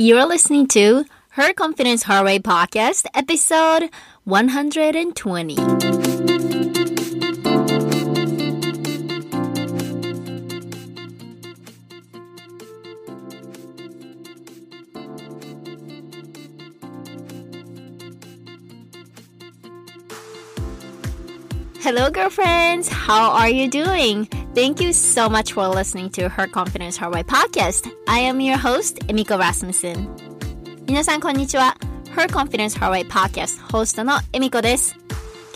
You're listening to Her Confidence Her podcast, episode 120. Hello, girlfriends! How are you doing? Thank you so much for listening to Her Confidence Her Way podcast. I am your host, Emiko Rasmussen. 皆さん、こんにちは。Her Confidence Her Way podcast ホストの Emiko です。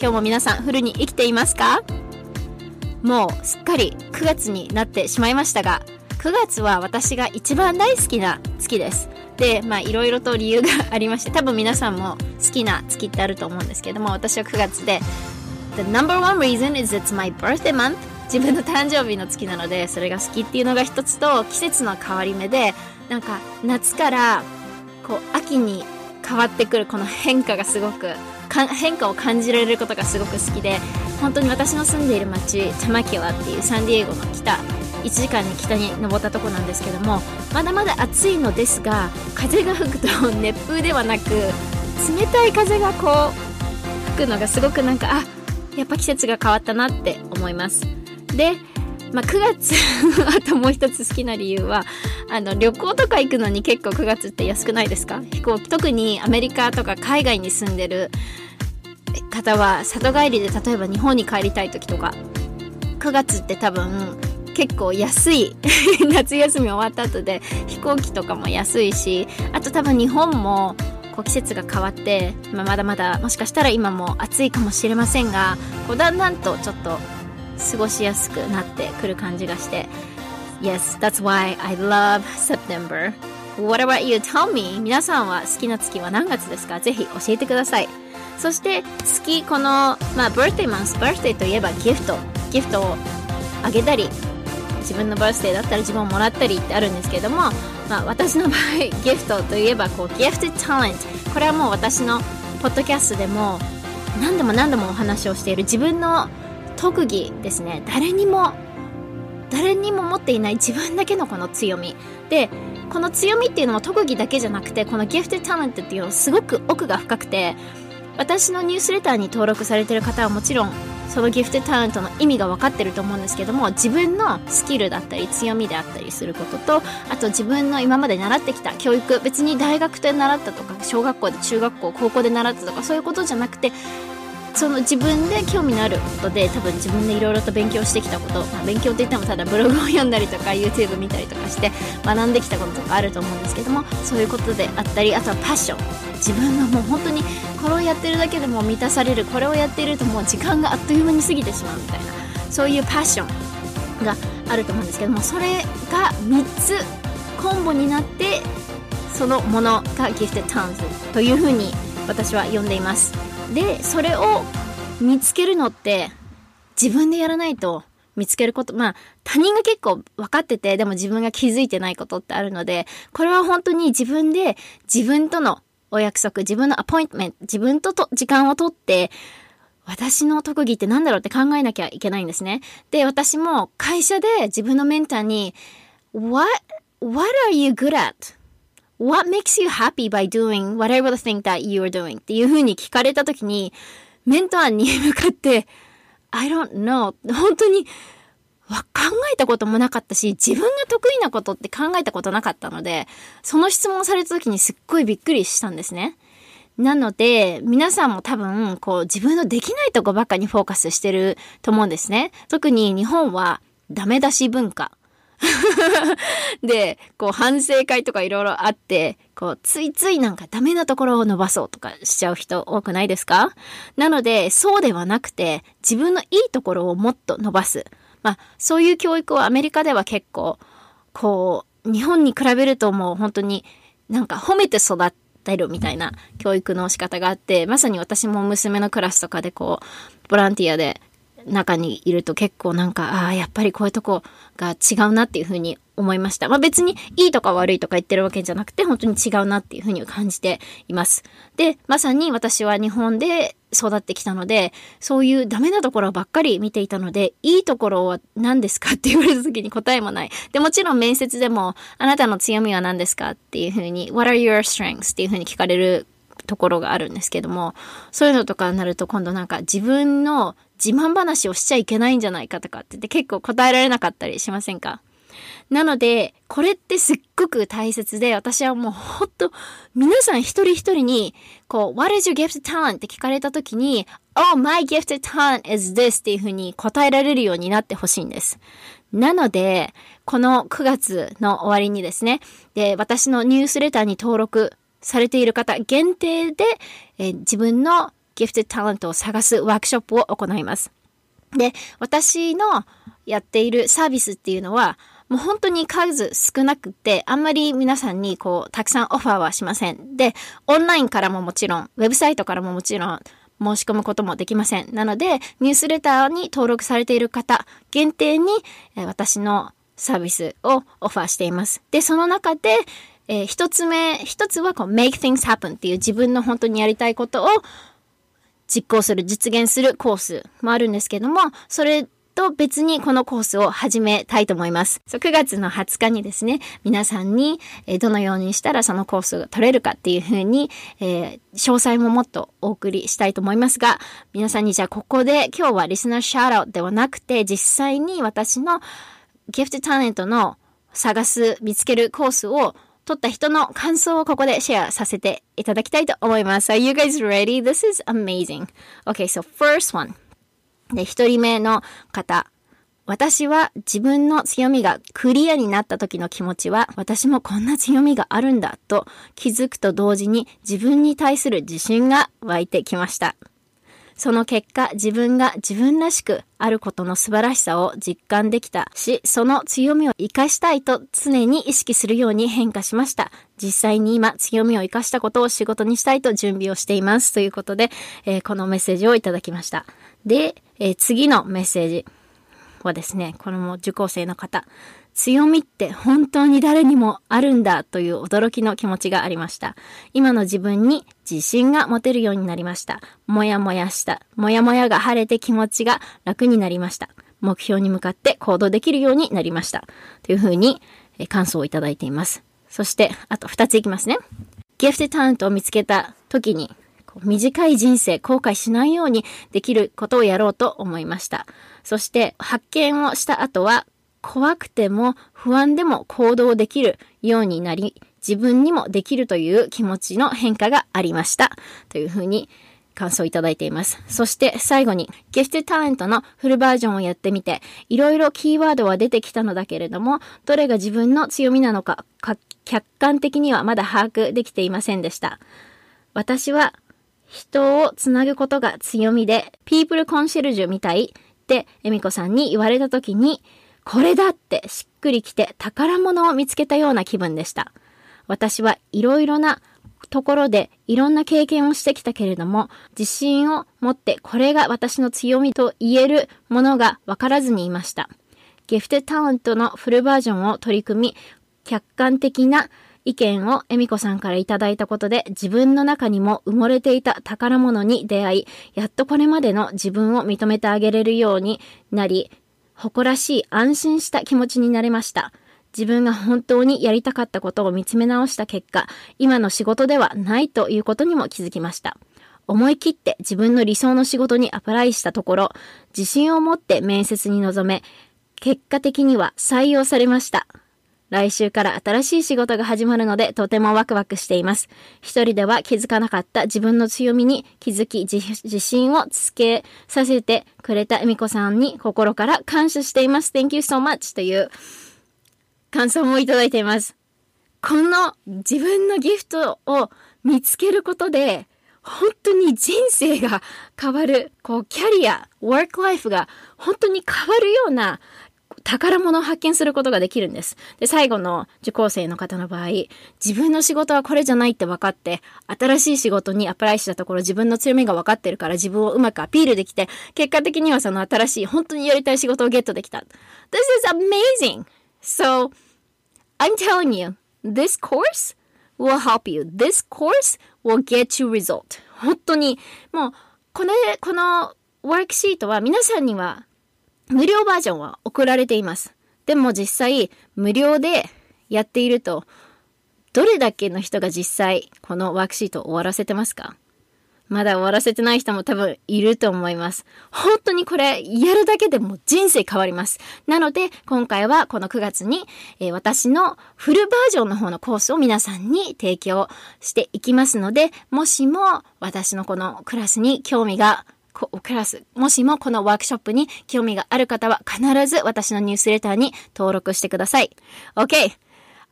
今日も皆さん、フルに生きていますかもうすっかり9月になってしまいましたが、9月は私が一番大好きな月です。で、まあいろいろと理由がありまして、多分皆さんも好きな月ってあると思うんですけども、私は9月で、The number one reason is it's my birthday month 自分の誕生日の月なのでそれが好きっていうのが一つと季節の変わり目でなんか夏からこう秋に変わってくるこの変化がすごく変化を感じられることがすごく好きで本当に私の住んでいる町タマキワっていうサンディエゴの北1時間に北に登ったとこなんですけどもまだまだ暑いのですが風が吹くと熱風ではなく冷たい風がこう吹くのがすごくなんかあやっぱ季節が変わったなって思います。で、まあ、9月 あともう一つ好きな理由はあの旅行とか行くのに結構9月って安くないですか飛行機特にアメリカとか海外に住んでる方は里帰りで例えば日本に帰りたい時とか9月って多分結構安い 夏休み終わった後で飛行機とかも安いしあと多分日本もこう季節が変わって、まあ、まだまだもしかしたら今も暑いかもしれませんがこうだんだんとちょっと過ごしやすくなってくる感じがして Yes, that's why I love September What about you? Tell me 皆さんは好きな月は何月ですかぜひ教えてくださいそして月このまあバースデーマンス t ースデーといえばギフトギフトをあげたり自分のバースデーだったら自分をもらったりってあるんですけれども、まあ、私の場合 ギフトといえばこうギフトタレントこれはもう私のポッドキャストでも何度も何度もお話をしている自分の特技ですね誰にも誰にも持っていない自分だけのこの強みでこの強みっていうのも特技だけじゃなくてこのギフテタレントっていうのすごく奥が深くて私のニュースレターに登録されてる方はもちろんそのギフテタレントの意味が分かってると思うんですけども自分のスキルだったり強みであったりすることとあと自分の今まで習ってきた教育別に大学で習ったとか小学校で中学校高校で習ったとかそういうことじゃなくてその自分で興味のあることで多分自分でいろいろと勉強してきたこと、まあ、勉強って言ってもただブログを読んだりとか YouTube 見たりとかして学んできたこととかあると思うんですけどもそういうことであったりあとはパッション自分のもう本当にこれをやってるだけでも満たされるこれをやっているともう時間があっという間に過ぎてしまうみたいなそういうパッションがあると思うんですけどもそれが3つコンボになってそのものがギフテッターンズというふうに私は呼んでいますでそれを見つけるのって自分でやらないと見つけること、まあ他人が結構分かってて、でも自分が気づいてないことってあるので、これは本当に自分で自分とのお約束、自分のアポイントメント、自分とと時間をとって、私の特技って何だろうって考えなきゃいけないんですね。で、私も会社で自分のメンターに、What, what are you good at? What makes you happy by doing whatever the thing that you are doing? っていう風に聞かれた時に、メントーに向かって、I don't know. 本当に、考えたこともなかったし、自分が得意なことって考えたことなかったので、その質問された時にすっごいびっくりしたんですね。なので、皆さんも多分、こう、自分のできないとこばっかにフォーカスしてると思うんですね。特に日本は、ダメ出し文化 で、こう反省会とかいろいろあって、こうついついなんかダメなところを伸ばそうとかしちゃう人多くないですかなので、そうではなくて、自分のいいところをもっと伸ばす。まあ、そういう教育をアメリカでは結構、こう、日本に比べるともう本当になんか褒めて育ってるみたいな教育の仕方があって、まさに私も娘のクラスとかでこう、ボランティアで中にいると結構なんか、ああ、やっぱりこういうとこが違うなっていうふうに思いました。まあ別にいいとか悪いとか言ってるわけじゃなくて、本当に違うなっていうふうに感じています。で、まさに私は日本で育ってきたので、そういうダメなところばっかり見ていたので、いいところは何ですかって言われた時に答えもない。で、もちろん面接でも、あなたの強みは何ですかっていうふうに、What are your strengths? っていうふうに聞かれるところがあるんですけども、そういうのとかになると今度なんか自分の自慢話をしちゃいけないんじゃないかとかって言って結構答えられなかったりしませんかなので、これってすっごく大切で、私はもうほんと、皆さん一人一人に、こう、What is your g i f t e talent? って聞かれた時に、Oh, my g i f t talent is this っていう風に答えられるようになってほしいんです。なので、この9月の終わりにですね、で、私のニュースレターに登録されている方限定で、え自分のギフテタレントを探すワークショップを行います。で、私のやっているサービスっていうのは、もう本当に数少なくて、あんまり皆さんにこう、たくさんオファーはしません。で、オンラインからももちろん、ウェブサイトからももちろん、申し込むこともできません。なので、ニュースレターに登録されている方限定に、え私のサービスをオファーしています。で、その中で、えー、一つ目、一つはこう、make things happen っていう自分の本当にやりたいことを実行する、実現するコースもあるんですけども、それと別にこのコースを始めたいと思います。9月の20日にですね、皆さんにどのようにしたらそのコースが取れるかっていうふうに、えー、詳細ももっとお送りしたいと思いますが、皆さんにじゃあここで今日はリスナーシャーロではなくて、実際に私のギフトタレントの探す、見つけるコースを撮った人の感想をここでシェアさせていただきたいと思います。Are you guys ready? This is amazing. Okay, so first one. で、一人目の方。私は自分の強みがクリアになった時の気持ちは私もこんな強みがあるんだと気づくと同時に自分に対する自信が湧いてきました。その結果自分が自分らしくあることの素晴らしさを実感できたし、その強みを活かしたいと常に意識するように変化しました。実際に今強みを活かしたことを仕事にしたいと準備をしています。ということで、えー、このメッセージをいただきました。で、えー、次のメッセージはですね、これも受講生の方。強みって本当に誰にもあるんだという驚きの気持ちがありました。今の自分に自信が持てるようになりました。もやもやした。もやもやが晴れて気持ちが楽になりました。目標に向かって行動できるようになりました。というふうに感想をいただいています。そして、あと2ついきますね。ギフテタウントを見つけた時に、短い人生後悔しないようにできることをやろうと思いました。そして発見をした後は怖くても不安でも行動できるようになり、自分にもできるという気持ちの変化がありました。というふうに感想いただいています。そして最後に、決してタレントのフルバージョンをやってみて、いろいろキーワードは出てきたのだけれども、どれが自分の強みなのか、か客観的にはまだ把握できていませんでした。私は、人をつなぐことが強みで、ピープルコンシェルジュみたいって、恵美子さんに言われた時に、これだってしっくりきて宝物を見つけたような気分でした。私はいろいろなところでいろんな経験をしてきたけれども、自信を持ってこれが私の強みと言えるものがわからずにいました。ギフテタウントのフルバージョンを取り組み、客観的な意見をエミコさんからいただいたことで自分の中にも埋もれていた宝物に出会い、やっとこれまでの自分を認めてあげれるようになり、誇らしい安心した気持ちになれました。自分が本当にやりたかったことを見つめ直した結果、今の仕事ではないということにも気づきました。思い切って自分の理想の仕事にアプライしたところ、自信を持って面接に臨め、結果的には採用されました。来週から新しい仕事が始まるのでとてもワクワクしています。一人では気づかなかった自分の強みに気づき自信をつけさせてくれた恵美子さんに心から感謝しています。Thank you so much という感想もいただいています。この自分のギフトを見つけることで本当に人生が変わる、こう、キャリア、ワークライフが本当に変わるような宝物を発見することができるんです。で、最後の受講生の方の場合、自分の仕事はこれじゃないって分かって、新しい仕事にアプライしたところ自分の強みが分かってるから自分をうまくアピールできて、結果的にはその新しい、本当にやりたい仕事をゲットできた。This is amazing! So, I'm telling you, this course will help you. This course will get you result. 本当に、もう、この、このワークシートは皆さんには無料バージョンは送られています。でも実際、無料でやっていると、どれだけの人が実際、このワークシートを終わらせてますかまだ終わらせてない人も多分いると思います。本当にこれ、やるだけでも人生変わります。なので、今回はこの9月に、えー、私のフルバージョンの方のコースを皆さんに提供していきますので、もしも私のこのクラスに興味がクラス、もしもこのワークショップに興味がある方は必ず私のニュースレターに登録してください。OK!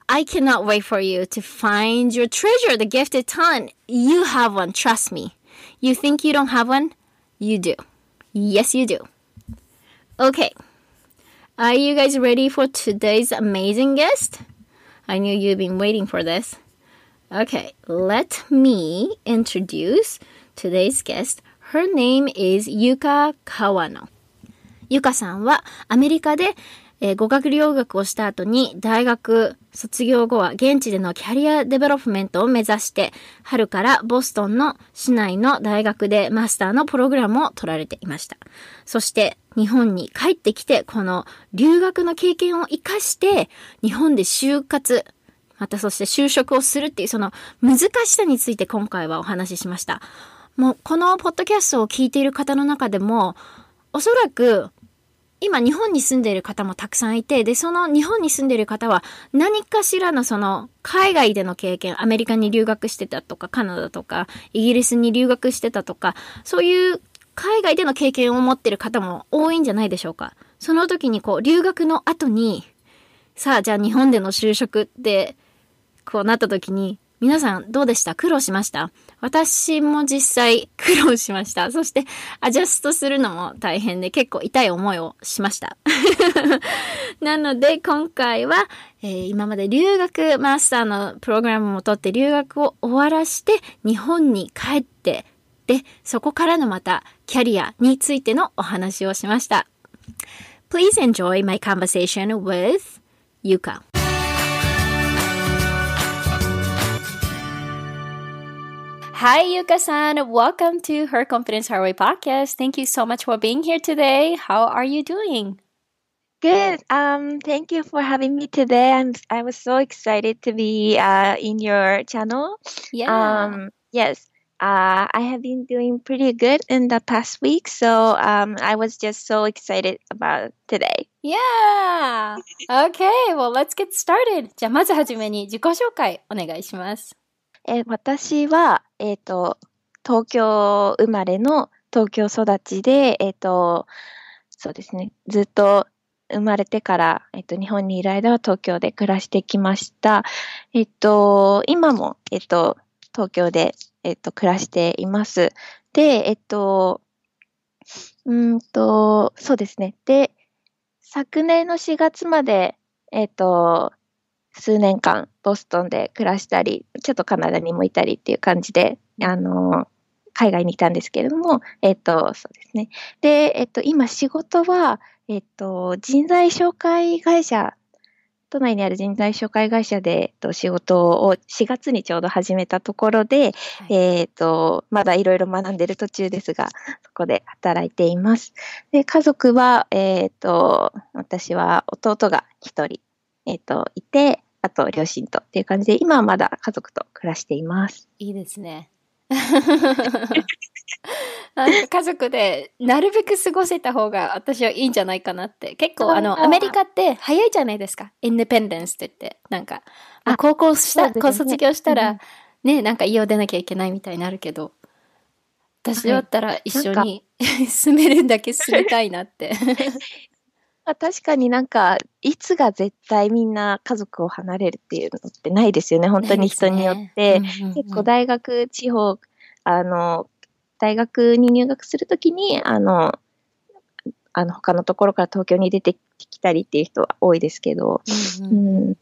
I cannot wait for you to find your treasure, the gifted ton. You have one, trust me. You think you don't have one? You do. Yes, you do. Okay. Are you guys ready for today's amazing guest? I knew you've been waiting for this. Okay, let me introduce today's guest, Her name is Yuka Kawano. ゆかさんはアメリカで、えー、語学留学をした後に大学卒業後は現地でのキャリアデベロップメントを目指して春からボストンの市内の大学でマスターのプログラムを取られていました。そして日本に帰ってきてこの留学の経験を活かして日本で就活またそして就職をするっていうその難しさについて今回はお話ししました。もうこのポッドキャストを聞いている方の中でも、おそらく今日本に住んでいる方もたくさんいて、で、その日本に住んでいる方は何かしらのその海外での経験、アメリカに留学してたとか、カナダとか、イギリスに留学してたとか、そういう海外での経験を持ってる方も多いんじゃないでしょうか。その時にこう、留学の後に、さあ、じゃあ日本での就職って、こうなった時に、皆さんどうでした苦労しました私も実際苦労しました。そして、アジャストするのも大変で結構痛い思いをしました。なので、今回は、えー、今まで留学マスターのプログラムも取って留学を終わらして、日本に帰って、で、そこからのまたキャリアについてのお話をしました。Please enjoy my conversation with Yuka. Hi, Yuka san. Welcome to Her Confidence Highway podcast. Thank you so much for being here today. How are you doing? Good. Um, thank you for having me today. I'm I was so excited to be uh, in your channel. Yeah. Um, yes. Uh, I have been doing pretty good in the past week, so um, I was just so excited about today. Yeah. okay. Well, let's get started. じゃあまずはじめに自己紹介お願いします。え私は、えっ、ー、と、東京生まれの東京育ちで、えっ、ー、と、そうですね、ずっと生まれてから、えっと、日本にいる間は東京で暮らしてきました。えっと、今も、えっと、東京で、えっと、暮らしています。で、えっと、うんと、そうですね。で、昨年の4月まで、えっと、数年間ボストンで暮らしたりちょっとカナダにもいたりっていう感じであの海外にいたんですけれども、えっと、そうですね。で、えっと、今仕事は、えっと、人材紹介会社、都内にある人材紹介会社で、えと、仕事を4月にちょうど始めたところで、はい、えっと、まだいろいろ学んでる途中ですが、そこで働いています。で、家族は、えっと、私は弟が1人えっ、ー、と、いて、あと両親とっていう感じで、今はまだ家族と暮らしています。いいですね。家族でなるべく過ごせた方が私はいいんじゃないかなって結構あのアメリカって早いじゃないですかインデペンデンスって言ってなんか高校した、ね、高卒業したら、ねなんか家を出なきゃいけないみたいになるけど私だったら一緒に、はい、住めるだけ住みたいなって か確かになんか、いつが絶対みんな家族を離れるっていうのってないですよね。本当に人によって。ねうんうんうん、結構大学、地方、あの、大学に入学するときに、あの、あの他のところから東京に出てきたりっていう人は多いですけど、うん、うんうん、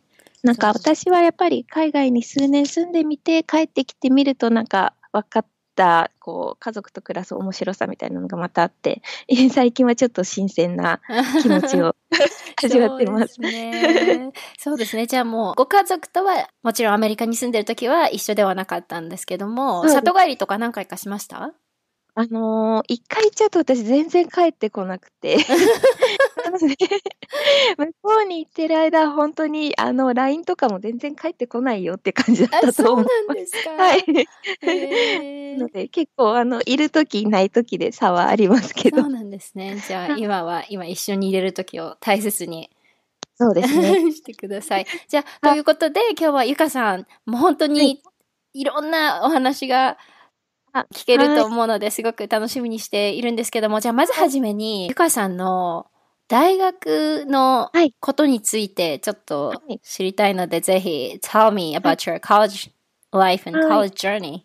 なんか私はやっぱり海外に数年住んでみて帰ってきてみるとなんか分かってたこう家族と暮らす面白さみたいなのがまたあって 最近はちょっと新鮮な気持ちを ってますそうそうですね。じゃあもうご家族とはもちろんアメリカに住んでる時は一緒ではなかったんですけども、里帰りとか何回かしましたあのー、一回行っちゃうと私全然帰ってこなくて。の向こうに行ってる間、本当に、あの、LINE とかも全然帰ってこないよって感じだったと思う。そうなんですか。はい。なので、結構、あの、いるとき、いないときで差はありますけど。そうなんですね。じゃあ、今は、今一緒に入れるときを大切に。そうですね。してください。じゃあ、ということで、今日はゆかさん、もう本当に、いろんなお話が、はい聞けると思うのですごく楽しみにしているんですけども、はい、じゃあまずはじめに、ゆかさんの大学のことについてちょっと知りたいので、はい、ぜひ、tell me about your college life and college journey.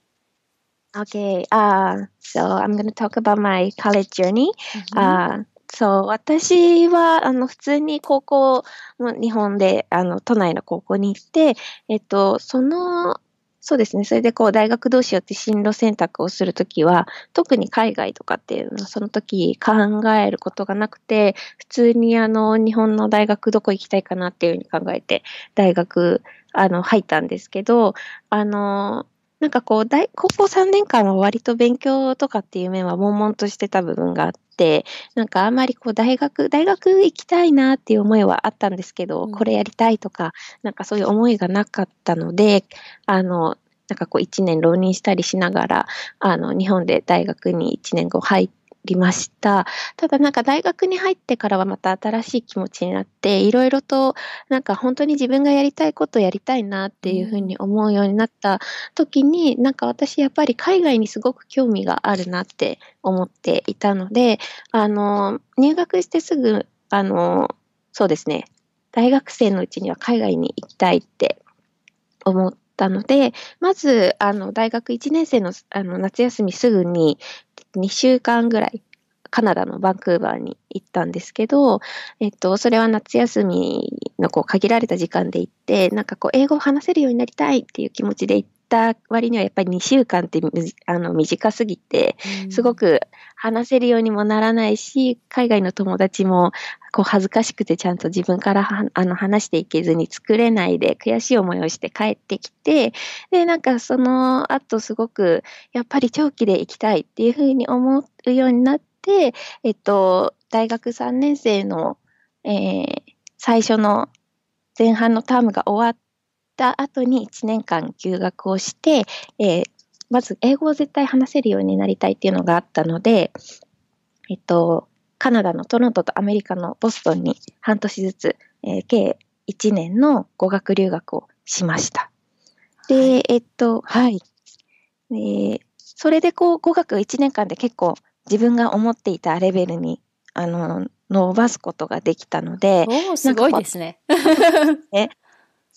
Okay, uh, so I'm g o n n a t a l k about my college journey. Uh, so 私はあの普通に高校の日本であの都内の高校に行って、えっと、そのそうですね。それでこう、大学どうしようって進路選択をするときは、特に海外とかっていうのはその時考えることがなくて、普通にあの、日本の大学どこ行きたいかなっていうふうに考えて、大学、あの、入ったんですけど、あの、なんかこう大、高校3年間は割と勉強とかっていう面は悶々としてた部分があって、なんかあんまりこう大学、大学行きたいなっていう思いはあったんですけど、これやりたいとか、なんかそういう思いがなかったので、あの、なんかこう1年浪人したりしながら、あの、日本で大学に1年後入って、りました。ただなんか大学に入ってからはまた新しい気持ちになって、いろいろとなんか本当に自分がやりたいことやりたいなっていうふうに思うようになった時に、なんか私やっぱり海外にすごく興味があるなって思っていたので、あの、入学してすぐ、あの、そうですね、大学生のうちには海外に行きたいって思っったので、まず、あの、大学1年生のあの夏休みすぐに、2週間ぐらい、カナダのバンクーバーに行ったんですけど、えっと、それは夏休みのこう限られた時間で行って、なんかこう、英語を話せるようになりたいっていう気持ちで行った割にはやっぱり2週間ってあの短すぎて、すごく話せるようにもならないし、海外の友達もこう恥ずかしくてちゃんと自分からあの話していけずに作れないで悔しい思いをして帰ってきて、で、なんかその後すごくやっぱり長期で行きたいっていうふうに思うようになって、えっと、大学3年生の、えー、最初の前半のタームが終わっった後に1年間休学をして、えー、まず英語を絶対話せるようになりたいっていうのがあったので、えっと、カナダのトロントとアメリカのボストンに半年ずつ、えー、計1年の語学留学をしました。で、えっと、はい。えー、それでこう、語学1年間で結構自分が思っていたレベルに、あの、伸ばすことができたので。おすごいですね。ね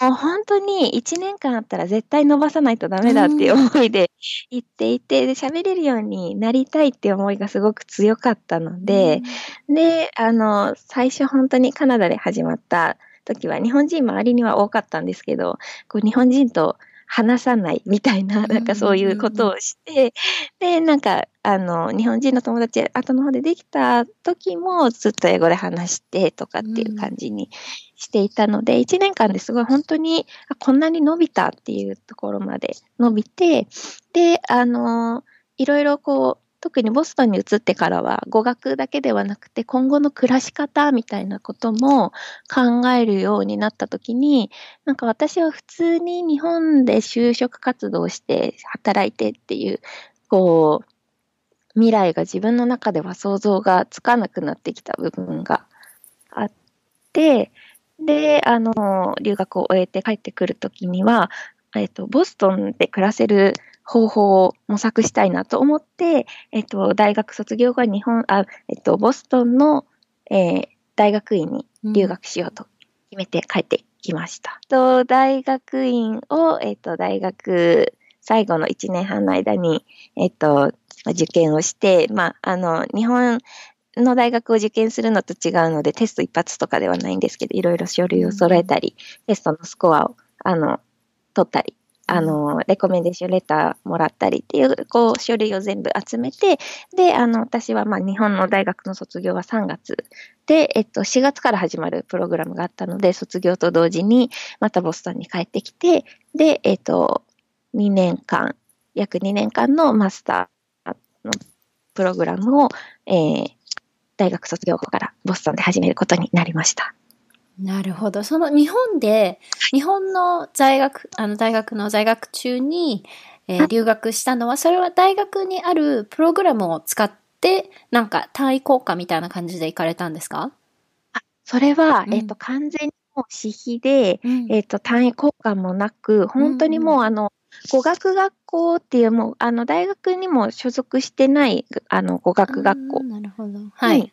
もう本当に1年間あったら絶対伸ばさないとダメだっていう思いで行っていて、で、喋れるようになりたいっていう思いがすごく強かったので、で、あの、最初本当にカナダで始まった時は日本人周りには多かったんですけど、こう日本人と話さないみたいな、なんかそういうことをして、で、なんかあの、日本人の友達後の方でできた時もずっと英語で話してとかっていう感じにしていたので、うん、1年間ですごい本当に、あ、こんなに伸びたっていうところまで伸びて、で、あの、いろいろこう、特にボストンに移ってからは語学だけではなくて今後の暮らし方みたいなことも考えるようになった時になんか私は普通に日本で就職活動して働いてっていうこう未来が自分の中では想像がつかなくなってきた部分があってであの留学を終えて帰ってくる時には、えっと、ボストンで暮らせる方法を模索したいなと思って、えっと、大学卒業後日本あ、えっと、ボストンの、えー、大学院に留学しようと決めて帰ってきました。うん、と大学院を、えっと、大学最後の1年半の間に、えっと、受験をして、まあ、あの、日本の大学を受験するのと違うので、テスト一発とかではないんですけど、いろいろ書類を揃えたり、テストのスコアを、あの、取ったり、あの、レコメンデーションレターもらったりっていう、こう、書類を全部集めて、で、あの、私は、まあ、日本の大学の卒業は3月で、えっと、4月から始まるプログラムがあったので、卒業と同時に、またボストンに帰ってきて、で、えっと、2年間、約2年間のマスターのプログラムを、えー、大学卒業後からボストンで始めることになりました。なるほど。その日本で、日本の在学、あの大学の在学中に、えー、留学したのは、それは大学にあるプログラムを使って、なんか単位効果みたいな感じで行かれたんですかあそれは、うん、えっ、と、完全にもう私費で、うん、えっ、と、単位交換もなく、本当にもう、うん、あの、語学学校っていう、もう、あの、大学にも所属してない、あの、語学学校。なるほど。はい。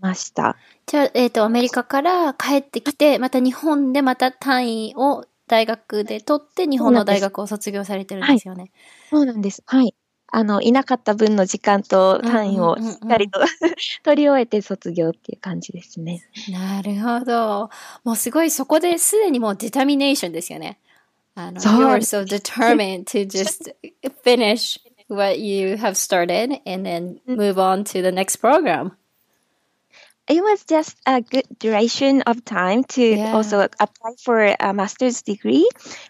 ました。じゃあ、えっ、ー、と、アメリカから帰ってきて、また日本でまた単位を大学で取って、日本の大学を卒業されてるんですよね。そうなんです。はい。い、あの、いなかった分の時間と単位をしっかりと、取り終えて卒業っていう感じですね。なるほど。もうすごいそこですでにもうデタミネーションですよね。so, you are so determined to just finish what you have started and then mm. move on to the next program. It was just a good duration of time to yeah. also apply for a master's degree.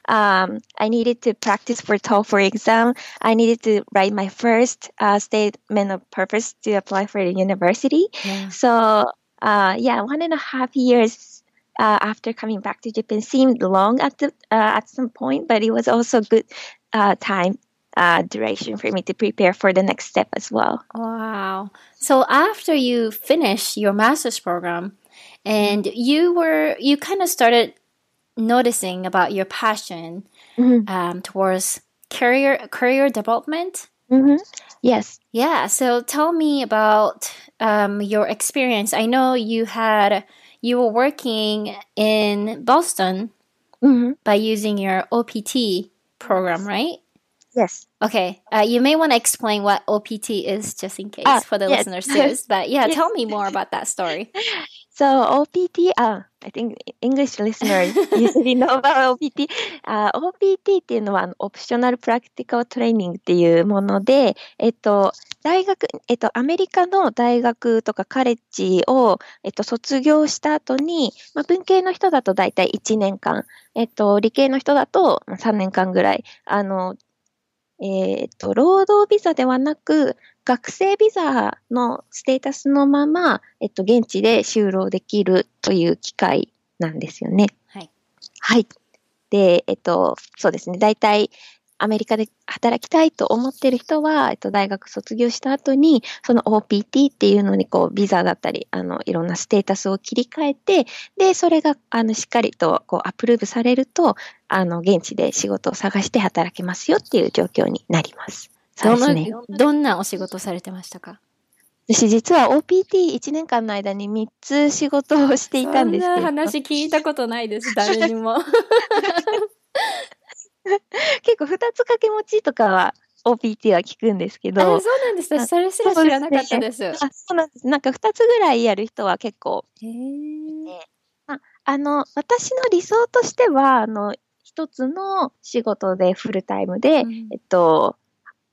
Um, I needed to practice for TOEFL exam. I needed to write my first uh, statement of purpose to apply for the university. Yeah. So, uh, yeah, one and a half years uh, after coming back to Japan seemed long at the uh, at some point, but it was also good uh, time uh, duration for me to prepare for the next step as well. Wow! So after you finish your master's program, and you were you kind of started noticing about your passion mm-hmm. um, towards career career development. Mm-hmm. Yes. Yeah. So tell me about um, your experience. I know you had you were working in Boston mm-hmm. by using your OPT program, right? Yes. Okay. Uh, you may want to explain what OPT is just in case ah, for the yes. listeners too. But yeah, yes. tell me more about that story. So OPT, uh, I think English listeners usually know about OPT. Uh, OPT っていうのは、オプショナルプラクティカルトレーニングっていうもので、えっと、大学、えっと、アメリカの大学とかカレッジを、えっと、卒業した後に、まあ、文系の人だと大体1年間、えっと、理系の人だと3年間ぐらい、あの、えっ、ー、と、労働ビザではなく、学生ビザのステータスのまま、えっと、現地で就労できるという機会なんですよね。はい。はい。で、えっと、そうですね。大体、アメリカで働きたいと思っている人は、えっと、大学卒業した後に、その OPT っていうのに、こう、ビザだったり、あの、いろんなステータスを切り替えて、で、それが、あの、しっかりと、こう、アップルーブされると、あの、現地で仕事を探して働けますよっていう状況になります。そうですね。どんなお仕事されてましたか私実は OPT1 年間の間に3つ仕事をしていたんですけど。そんな話聞いたことないです、誰にも。持ちとかは OPT は聞くんですけど。そうなんですね。それすら知らなかったです。あそうなんです。なんか2つぐらいやる人は結構いえああの、私の理想としては、あの、一つの仕事でフルタイムで、うん、えっと、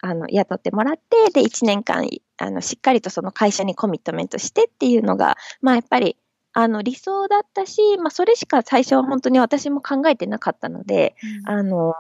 あの、雇ってもらって、で、1年間、あの、しっかりとその会社にコミットメントしてっていうのが、まあ、やっぱり、あの、理想だったし、まあ、それしか最初は本当に私も考えてなかったので、うん、あの、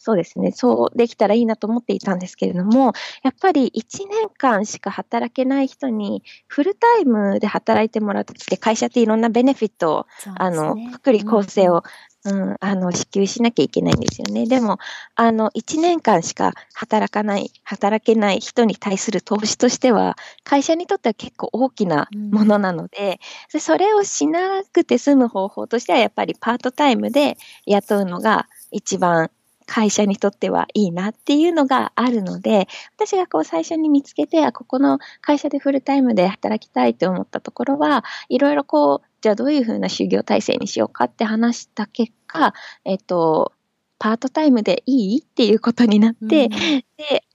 そうですね、そうできたらいいなと思っていたんですけれども、やっぱり1年間しか働けない人に、フルタイムで働いてもらうときって、会社っていろんなベネフィットを、ね、あの、福利厚生を、うん、うん、あの、支給しなきゃいけないんですよね。でも、あの、1年間しか働かない、働けない人に対する投資としては、会社にとっては結構大きなものなので、うん、それをしなくて済む方法としては、やっぱりパートタイムで雇うのが一番会社にとってはいいなっていうのがあるので、私がこう最初に見つけて、あ、ここの会社でフルタイムで働きたいと思ったところは、いろいろこう、じゃあどういうふうな就業体制にしようかって話した結果、えっと、パートタイムでいいっていうことになって、うん、で、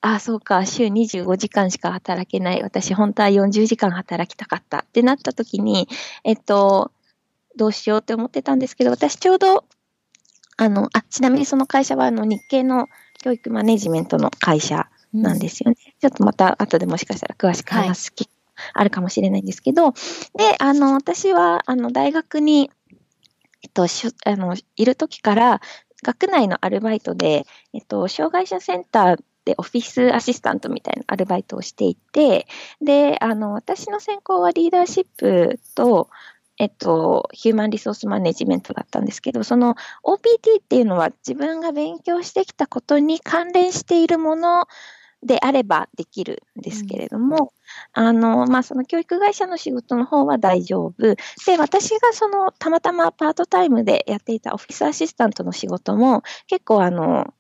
あ、そうか、週25時間しか働けない、私本当は40時間働きたかったってなった時に、えっと、どうしようって思ってたんですけど、私ちょうどあの、あ、ちなみにその会社は、あの、日系の教育マネジメントの会社なんですよね。うん、ちょっとまた後でもしかしたら詳しく話す気あるかもしれないんですけど、で、あの、私は、あの、大学に、えっと、しょあのいる時から学内のアルバイトで、えっと、障害者センターでオフィスアシスタントみたいなアルバイトをしていてであの私の専攻はリーダーシップとえっと、ヒューマンリソースマネジメントだったんですけど、その OPT っていうのは自分が勉強してきたことに関連しているものであればできるんですけれども、うん、あの、まあ、その教育会社の仕事の方は大丈夫。で、私がその、たまたまパートタイムでやっていたオフィスアシスタントの仕事も、結構あの、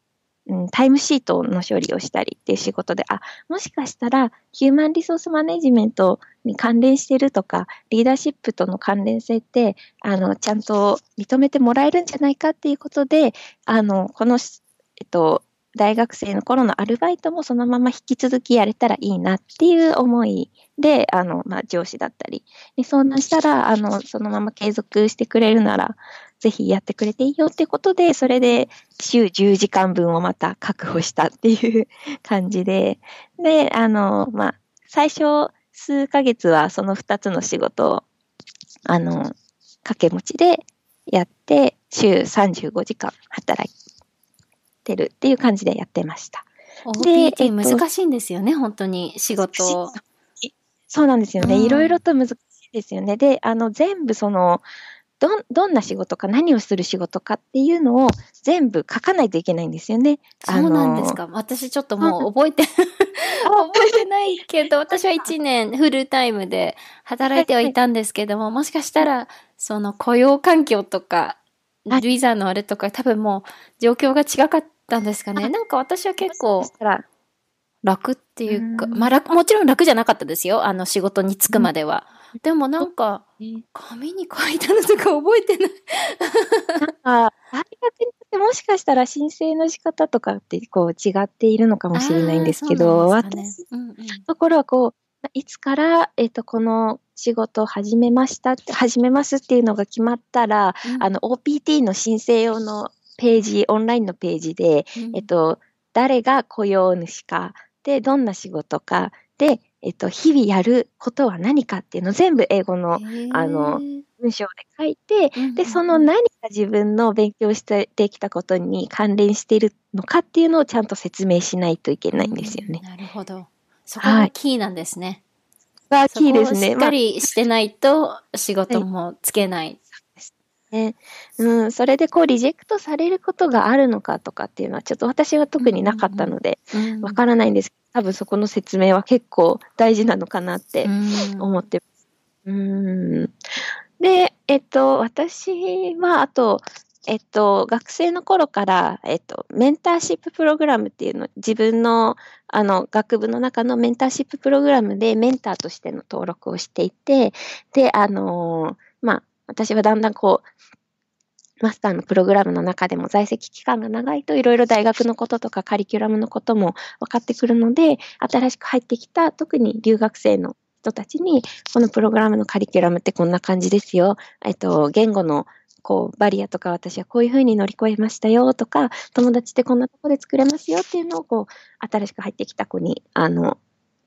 タイムシートの処理をしたりっていう仕事で、あ、もしかしたらヒューマンリソースマネジメントに関連してるとか、リーダーシップとの関連性って、あの、ちゃんと認めてもらえるんじゃないかっていうことで、あの、この、えっと、大学生の頃のアルバイトもそのまま引き続きやれたらいいなっていう思いで、あの、まあ、上司だったりそ相談したら、あの、そのまま継続してくれるなら、ぜひやってくれていいよってことで、それで週10時間分をまた確保したっていう感じで、で、あの、まあ、最初数ヶ月はその2つの仕事を、あの、掛け持ちでやって、週35時間働いてるっていう感じでやってました。で、p 難しいんですよね、本当に仕事。そうなんですよね。いろいろと難しいですよね。で、あの、全部その、ど、どんな仕事か何をする仕事かっていうのを全部書かないといけないんですよね。そうなんですか。私ちょっともう覚えて、覚えてないけど、私は1年フルタイムで働いてはいたんですけども、もしかしたら、その雇用環境とか、ルイザーのあれとか、多分もう状況が違かったんですかね。なんか私は結構、楽っていうか、まあもちろん楽じゃなかったですよ。あの仕事に就くまでは。でもなんか、紙に書いたのとか覚えてないなんか、大学によってもしかしたら申請の仕方とかってこう違っているのかもしれないんですけど、ね、私のところはこう、いつから、えっ、ー、と、この仕事を始めましたって、始めますっていうのが決まったら、うん、あの、OPT の申請用のページ、オンラインのページで、うん、えっと、誰が雇用主か、で、どんな仕事か、で、えっと、日々やることは何かっていうのを全部英語の、あの、文章で書いて、で、その何が自分の勉強してきたことに関連しているのかっていうのをちゃんと説明しないといけないんですよね。うん、なるほど。そこがキーなんですね。はい、キーですね。しっかりしてないと仕事もつけないね。うん、それでこうリジェクトされることがあるのかとかっていうのはちょっと私は特になかったのでわからないんですけど多分そこの説明は結構大事なのかなって思ってます。うんで、えっと、私はあとえっと、学生の頃から、えっと、メンターシッププログラムっていうの自分のあの学部の中のメンターシッププログラムでメンターとしての登録をしていてであのー、まあ私はだんだんこう、マスターのプログラムの中でも在籍期間が長いといろいろ大学のこととかカリキュラムのことも分かってくるので、新しく入ってきた特に留学生の人たちに、このプログラムのカリキュラムってこんな感じですよ。えっと、言語のこうバリアとか私はこういうふうに乗り越えましたよとか友達ってこんなとこで作れますよっていうのをこう新しく入ってきた子にあの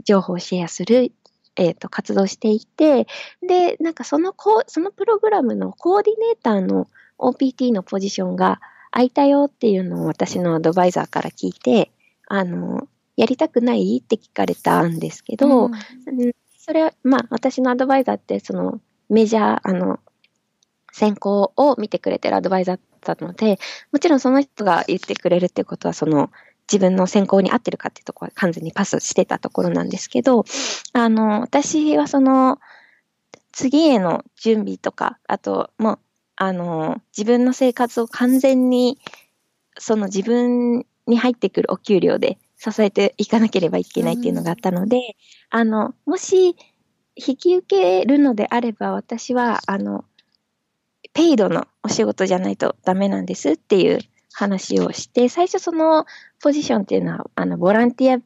情報をシェアするえーと、活動していてでなんかそのこそのプログラムのコーディネーターの OPT のポジションが空いたよっていうのを私のアドバイザーから聞いてあのやりたくないって聞かれたんですけど、うん、それはまあ私のアドバイザーってそのメジャーあの選考を見てくれてるアドバイザーだったのでもちろんその人が言ってくれるってことはその自分の選考に合ってるかっていうとこは完全にパスしてたところなんですけど、あの、私はその、次への準備とか、あと、もう、あの、自分の生活を完全に、その自分に入ってくるお給料で支えていかなければいけないっていうのがあったので、あの、もし、引き受けるのであれば、私は、あの、ペイドのお仕事じゃないとダメなんですっていう話をして、最初そのポジションっていうのは、あの、ボランティア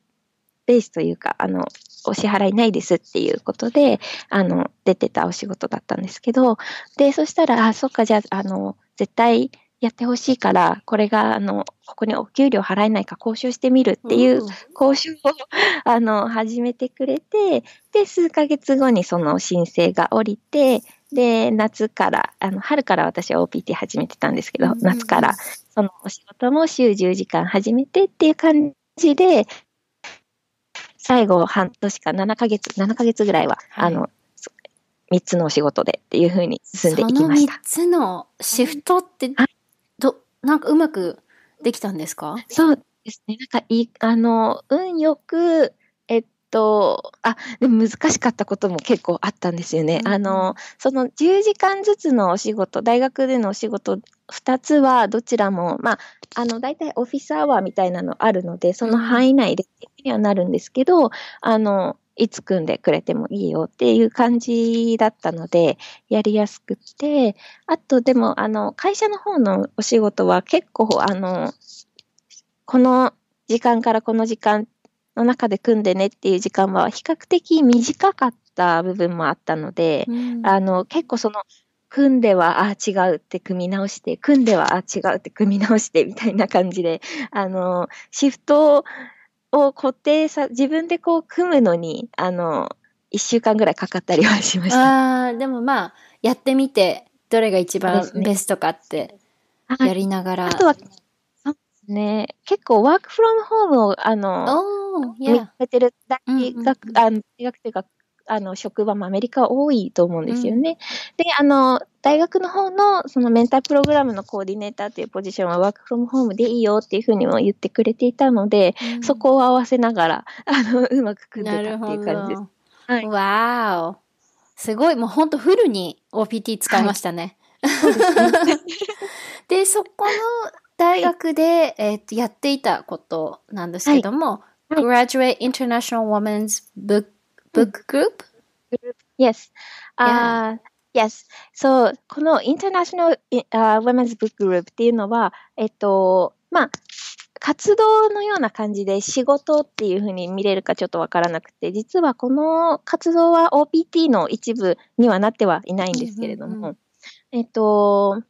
ベースというか、あの、お支払いないですっていうことで、あの、出てたお仕事だったんですけど、で、そしたら、あ、そっか、じゃあ、あの、絶対やってほしいから、これが、あの、ここにお給料払えないか交渉してみるっていう交渉を、あの、始めてくれて、で、数ヶ月後にその申請が降りて、で、夏から、あの、春から私は OPT 始めてたんですけど、うん、夏から、そのお仕事も週10時間始めてっていう感じで、最後半年か7ヶ月、7ヶ月ぐらいは、はい、あの、3つのお仕事でっていうふうに進んでいきました。その3つのシフトって、ど、なんかうまくできたんですかそうですね。なんかいあの、運よく、えっと、あ、でも難しかったことも結構あったんですよね。うん、あの、その10時間ずつのお仕事、大学でのお仕事、2つはどちらも、まあ、あの、大体オフィスアワーみたいなのあるので、その範囲内でにはなるんですけど、あの、いつ組んでくれてもいいよっていう感じだったので、やりやすくて、あとでも、あの、会社の方のお仕事は結構、あの、この時間からこの時間の中で組んでねっていう時間は比較的短かった部分もあったので、うん、あの結構その組んではあ違うって組み直して組んではあ違うって組み直してみたいな感じで あのシフトを固定さ自分でこう組むのにあの1週間ぐらいかかったりはしましたあでもまあやってみてどれが一番ベストかってやりながら。あとはね。結構、ワークフロムホームを、あの、てる大学、うんうん、あの大学というか、あの、職場もアメリカ多いと思うんですよね。うん、で、あの、大学の方の、そのメンタープログラムのコーディネーターというポジションはワークフロムホームでいいよっていうふうにも言ってくれていたので、うん、そこを合わせながら、あの、うまく組んでたっていう感じです。はい、わーお。すごい、もう本当フルに OPT 使いましたね。はい で、そこの、大学で、えー、っとやっていたことなんですけども、はい、Graduate International Women's Book, Book Group? Yes. Uh, yes. So, この International、uh, Women's Book Group っていうのは、えっと、まあ、活動のような感じで仕事っていうふうに見れるかちょっとわからなくて、実はこの活動は OPT の一部にはなってはいないんですけれども、えっと、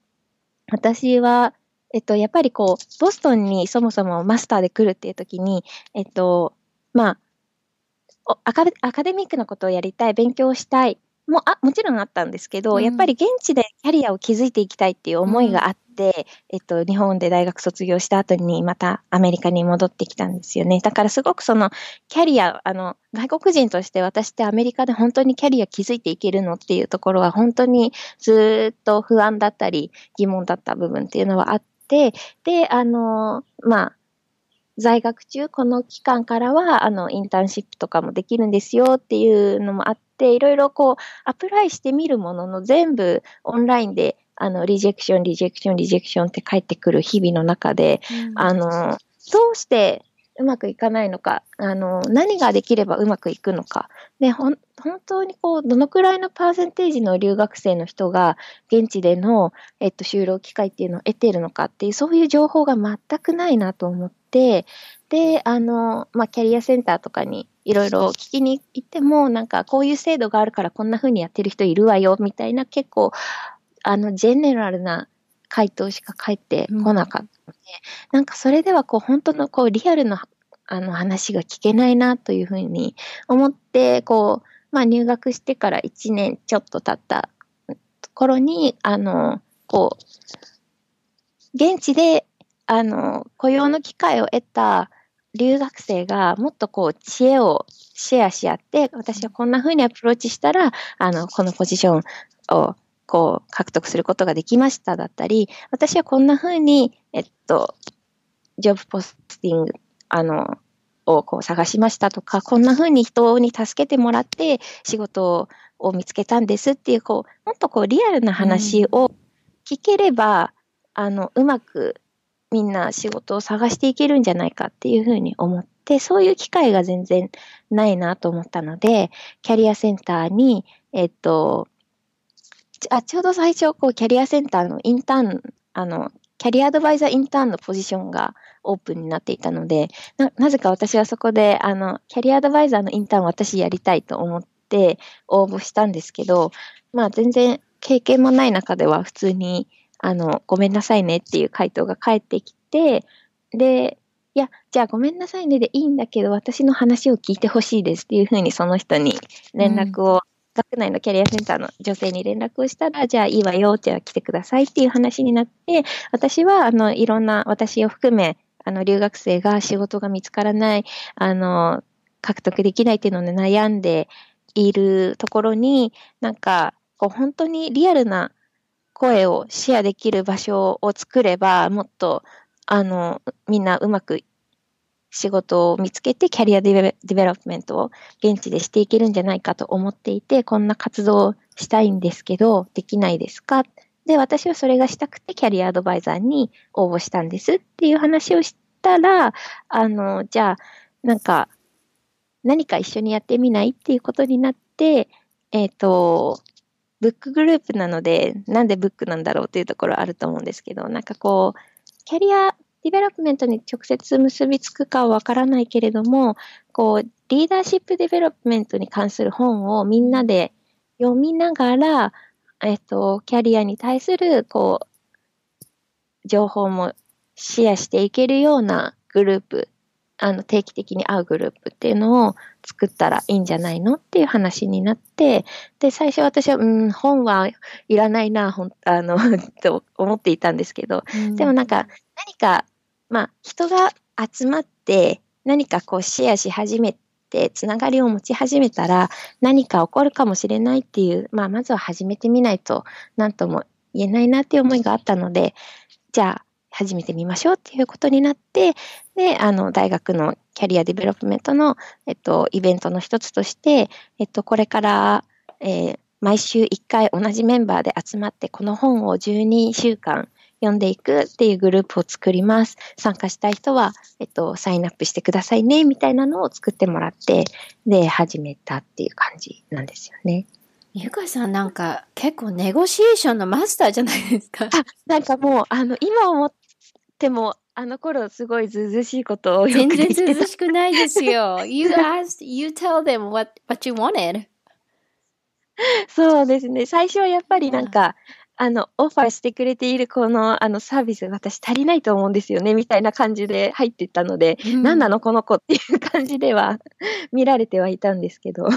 私はえっと、やっぱりこう、ボストンにそもそもマスターで来るっていう時に、えっと、まあ、アカアカデミックなことをやりたい、勉強したいもあもちろんあったんですけど、うん、やっぱり現地でキャリアを築いていきたいっていう思いがあって、うん、えっと、日本で大学卒業した後にまたアメリカに戻ってきたんですよね。だからすごくそのキャリア、あの、外国人として私ってアメリカで本当にキャリア築いていけるのっていうところは本当にずっと不安だったり疑問だった部分っていうのはあって、、で、あの、まあ、在学中、この期間からは、あの、インターンシップとかもできるんですよっていうのもあって、いろいろこう、アプライしてみるものの、全部オンラインで、あの、リジェクション、リジェクション、リジェクションって返ってくる日々の中で、うん、あの、どうしてうまくいかないのか、あの、何ができればうまくいくのか。で、本当にこう、どのくらいのパーセンテージの留学生の人が現地での、えっと、就労機会っていうのを得ているのかっていう、そういう情報が全くないなと思って、で、あの、まあ、キャリアセンターとかにいろいろ聞きに行っても、なんかこういう制度があるからこんな風にやってる人いるわよ、みたいな結構、あの、ジェネラルな回答しか返ってこなかったので、うん、なんかそれではこう本当のこうリアルなあの話が聞けないなというふうに思ってこう、まあ、入学してから1年ちょっと経ったところにあのこう現地であの雇用の機会を得た留学生がもっとこう知恵をシェアし合って私はこんな風にアプローチしたらあのこのポジションをこう獲得することができましただったり、私はこんな風に、えっと、ジョブポスティング、あの、をこう探しましたとか、こんな風に人に助けてもらって仕事を見つけたんですっていう、こう、もっとこうリアルな話を聞ければ、うん、あの、うまくみんな仕事を探していけるんじゃないかっていう風に思って、そういう機会が全然ないなと思ったので、キャリアセンターに、えっと、あちょうど最初こうキャリアセンターのインターンあのキャリアアドバイザーインターンのポジションがオープンになっていたのでななぜか私はそこであのキャリアアドバイザーのインターン私やりたいと思って応募したんですけど、まあ、全然経験もない中では普通にあのごめんなさいねっていう回答が返ってきてでいや、じゃあごめんなさいねでいいんだけど、私の話を聞いてほしいですっていうふうにその人に連絡を学内のキャリアセンターの女性に連絡をしたら、じゃあいいわよ、じゃあ来てくださいっていう話になって、私は、あの、いろんな、私を含め、あの、留学生が仕事が見つからない、あの、獲得できないっていうので悩んでいるところに、なんか、こう、本当にリアルな声をシェアできる場所を作れば、もっと、あの、みんなうまく仕事を見つけてキャリアディベディベロップメントを現地でしていけるんじゃないかと思っていて、こんな活動をしたいんですけど、できないですかで、私はそれがしたくてキャリアアドバイザーに応募したんですっていう話をしたら、あの、じゃあ、なんか、何か一緒にやってみないっていうことになって、えっ、ー、と、ブックグループなので、なんでブックなんだろうっていうところあると思うんですけど、なんかこう、キャリアディベロップメントに直接結びつくかはわからないけれども、こう、リーダーシップディベロップメントに関する本をみんなで読みながら、えっと、キャリアに対する、こう、情報もシェアしていけるようなグループ、あの、定期的に会うグループっていうのを作ったらいいんじゃないのっていう話になって、で、最初私は、うん、本はいらないな、ほん、あの と思っていたんですけど、でもなんか、何かまあ、人が集まって何かこうシェアし始めてつながりを持ち始めたら何か起こるかもしれないっていう、まあ、まずは始めてみないと何とも言えないなっていう思いがあったのでじゃあ始めてみましょうっていうことになってであの大学のキャリアディベロップメントの、えっと、イベントの一つとして、えっと、これから、えー、毎週1回同じメンバーで集まってこの本を12週間読んでいくっていうグループを作ります。参加したい人は、えっと、サインアップしてくださいね、みたいなのを作ってもらって、で、始めたっていう感じなんですよね。ゆかさんなんか結構ネゴシエーションのマスターじゃないですか。なんかもう、あの、今思っても、あの頃すごいずずしいことを全然ずずしくないですよ。you asked, you tell them what, what you wanted. そうですね。最初はやっぱりなんか、あの、オファーしてくれているこの、あの、サービス、私足りないと思うんですよね、みたいな感じで入ってったので、うん、何なの、この子っていう感じでは見られてはいたんですけど。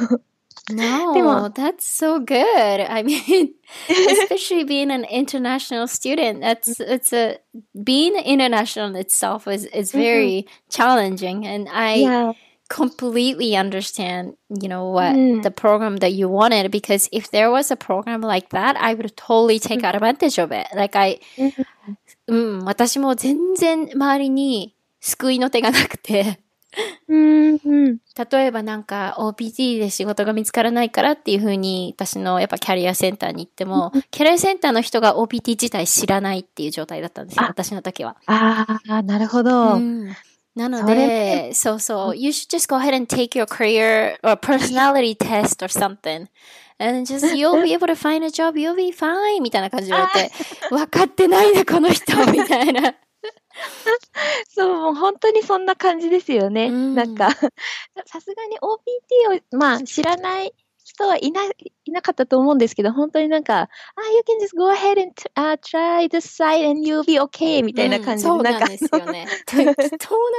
No, that's so good. I mean, especially being an international student, that's it's a being international i t s e l f is is very challenging, and I yeah. completely understand, you know, what mm. the program that you wanted because if there was a program like that, I would totally take advantage of it. Like I うん、私も全然周りに救いの手がなくてうんうん、例えばなんか OPT で仕事が見つからないからっていうふうに私のやっぱキャリアセンターに行っても、キャリアセンターの人が OPT 自体知らないっていう状態だったんですよ、私の時は。ああ、なるほど、うん、なので、そうそう、you should just go ahead and take your career or personality test or something. And just, you'll be able to find a job, you'll be fine! みたいな感じでわて、分かってないな、この人みたいな。そう、もう本当にそんな感じですよね。うん、なんか、さすがに OPT を、まあ、知らない人はいない、なかったと思うんですけど、本当になんか、あ、ah, you can just go ahead and、uh, try this side and you'll be okay みたいな感じ、うん、そうなんですよね。適当な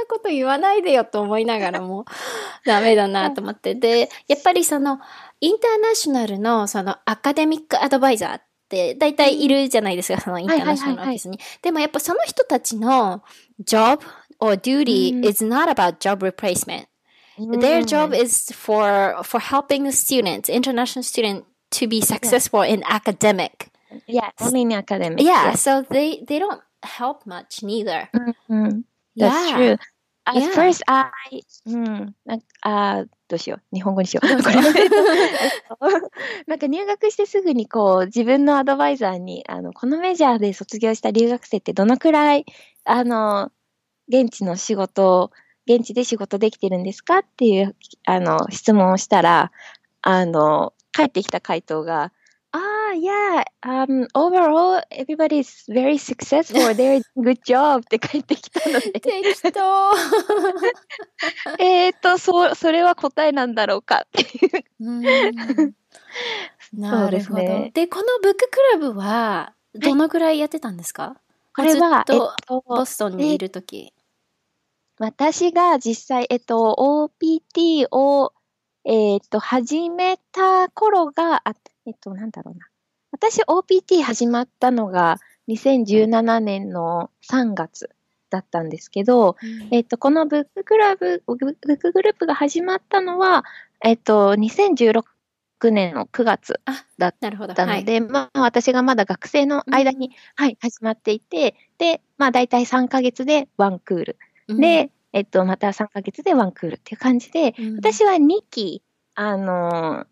こと言わないでよと思いながらも、ダメだなと思って。で、やっぱりその、インターナショナルのそのアカデミックアドバイザーって、大体いるじゃないですか、そのインターナショナルオフィスに。でもやっぱその人たちの job or duty、is not about job replacement. Their job is for for helping students, international student, to be successful in academic. Yes, only in academic. Yeah, yes. so they they don't help much neither. Mm-hmm. That's yeah. true. At yeah. first, I, うん、なんかあどうしよう。日本語にしよう。なんか入学してすぐにこう、自分のアドバイザーに、あの、このメジャーで卒業した留学生ってどのくらい、あの、現地の仕事を現地で仕事できてるんですかっていう、あの、質問をしたら、あの、返ってきた回答が、ああ、いや、overall, everybody's very successful. They're good job って帰ってきたので適当 えっと、そそれは答えなんだろうかっていう。なるほど。で、ねで、このブッククラブは、どのくらいやってたんですか、はい、これは、ずっと、ボストンにいるとき。えっと私が実際、えっと、OPT を、えっと、始めた頃が、あえっと、なんだろうな。私、OPT 始まったのが2017年の3月だったんですけど、うん、えっと、このブッククラブ、ブックグループが始まったのは、えっと、2016年の9月だったので、はい、まあ、私がまだ学生の間に、うん、はい、始まっていて、で、まあ、大体3ヶ月でワンクールで、えっと、また3ヶ月でワンクールっていう感じで、うん、私は2期、あの、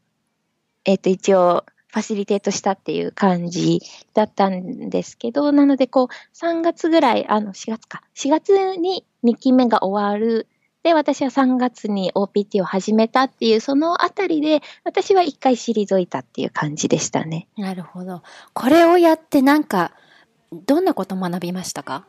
えっと、一応、ファシリテートしたっていう感じだったんですけど、なので、こう、3月ぐらい、あの、4月か、4月に2期目が終わる。で、私は3月に OPT を始めたっていう、そのあたりで、私は1回退いたっていう感じでしたね。なるほど。これをやって、なんか、どんなこと学びましたか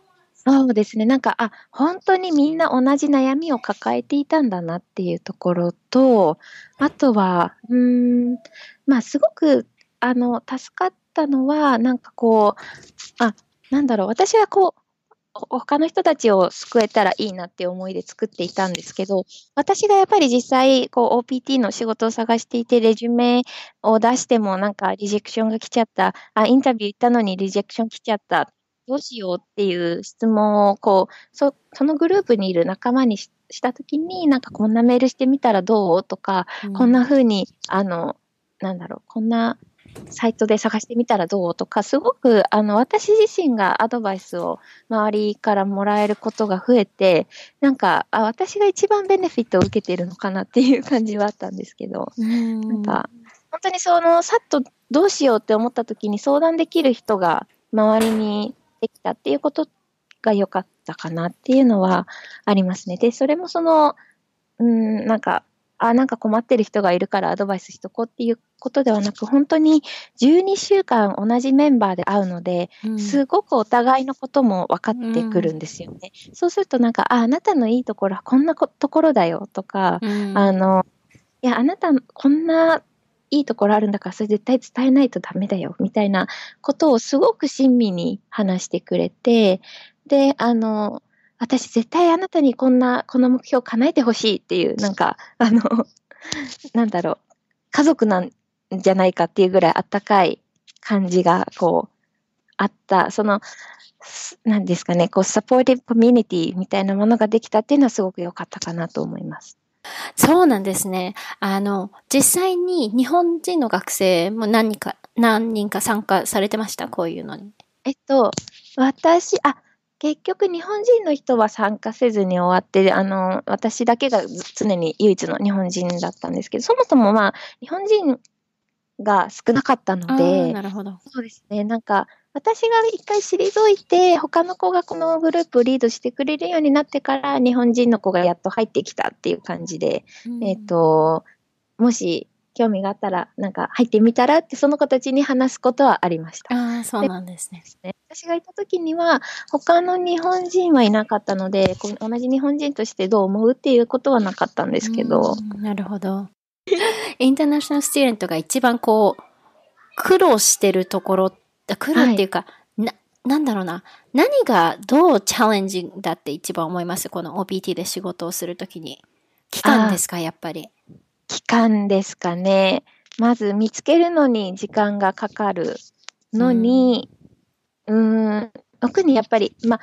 そうですね。なんか、あ、本当にみんな同じ悩みを抱えていたんだなっていうところと、あとは、うーん、まあ、すごく、あの、助かったのは、なんかこう、あ、なんだろう、私はこう、他の人たちを救えたらいいなっていう思いで作っていたんですけど、私がやっぱり実際、こう、OPT の仕事を探していて、レジュメを出してもなんかリジェクションが来ちゃった、あ、インタビュー行ったのにリジェクション来ちゃった、どうしようっていう質問を、こう、そそのグループにいる仲間にしたときに、なんかこんなメールしてみたらどうとか、うん、こんなふうに、あの、なんだろう、こんなサイトで探してみたらどうとか、すごくあの私自身がアドバイスを周りからもらえることが増えて、なんかあ私が一番ベネフィットを受けてるのかなっていう感じはあったんですけど、んなんか本当にそのさっとどうしようって思った時に相談できる人が周りにできたっていうことが良かったかなっていうのはありますね。で、それもその、うん、なんか、あ、なんか困ってる人がいるからアドバイスしとこうっていうことではなく、本当に12週間同じメンバーで会うので、うん、すごくお互いのことも分かってくるんですよね。うん、そうするとなんか、あ、あなたのいいところはこんなところだよとか、うん、あの、いや、あなたこんないいところあるんだからそれ絶対伝えないとダメだよみたいなことをすごく親身に話してくれてであの私絶対あなたにこんなこの目標叶えてほしいっていうなんかあのなんだろう家族なんじゃないかっていうぐらいあったかい感じがこうあったその何ですかねこうサポーティブコミュニティみたいなものができたっていうのはすごく良かったかなと思います。そうなんですね。あの、実際に日本人の学生も何人か、何人か参加されてましたこういうのに。えっと、私、あ、結局日本人の人は参加せずに終わってあの私だけが常に唯一の日本人だったんですけどそもそもまあ日本人が少なかったのでそうですねなんか私が一回退いて、他の子がこのグループをリードしてくれるようになってから、日本人の子がやっと入ってきたっていう感じで、うん、えっ、ー、と、もし興味があったら、なんか入ってみたらって、その形に話すことはありました。ああ、そうなんですね。私がいた時には、他の日本人はいなかったので、同じ日本人としてどう思うっていうことはなかったんですけど。なるほど。インターナショナルスチューデントが一番こう、苦労してるところって、来るっていうか、はい、な、なんだろうな。何がどうチャレンジだって一番思いますこの OPT で仕事をするときに。期間ですか、やっぱり。期間ですかね。まず見つけるのに時間がかかるのに、うん、ん、特にやっぱり、まあ、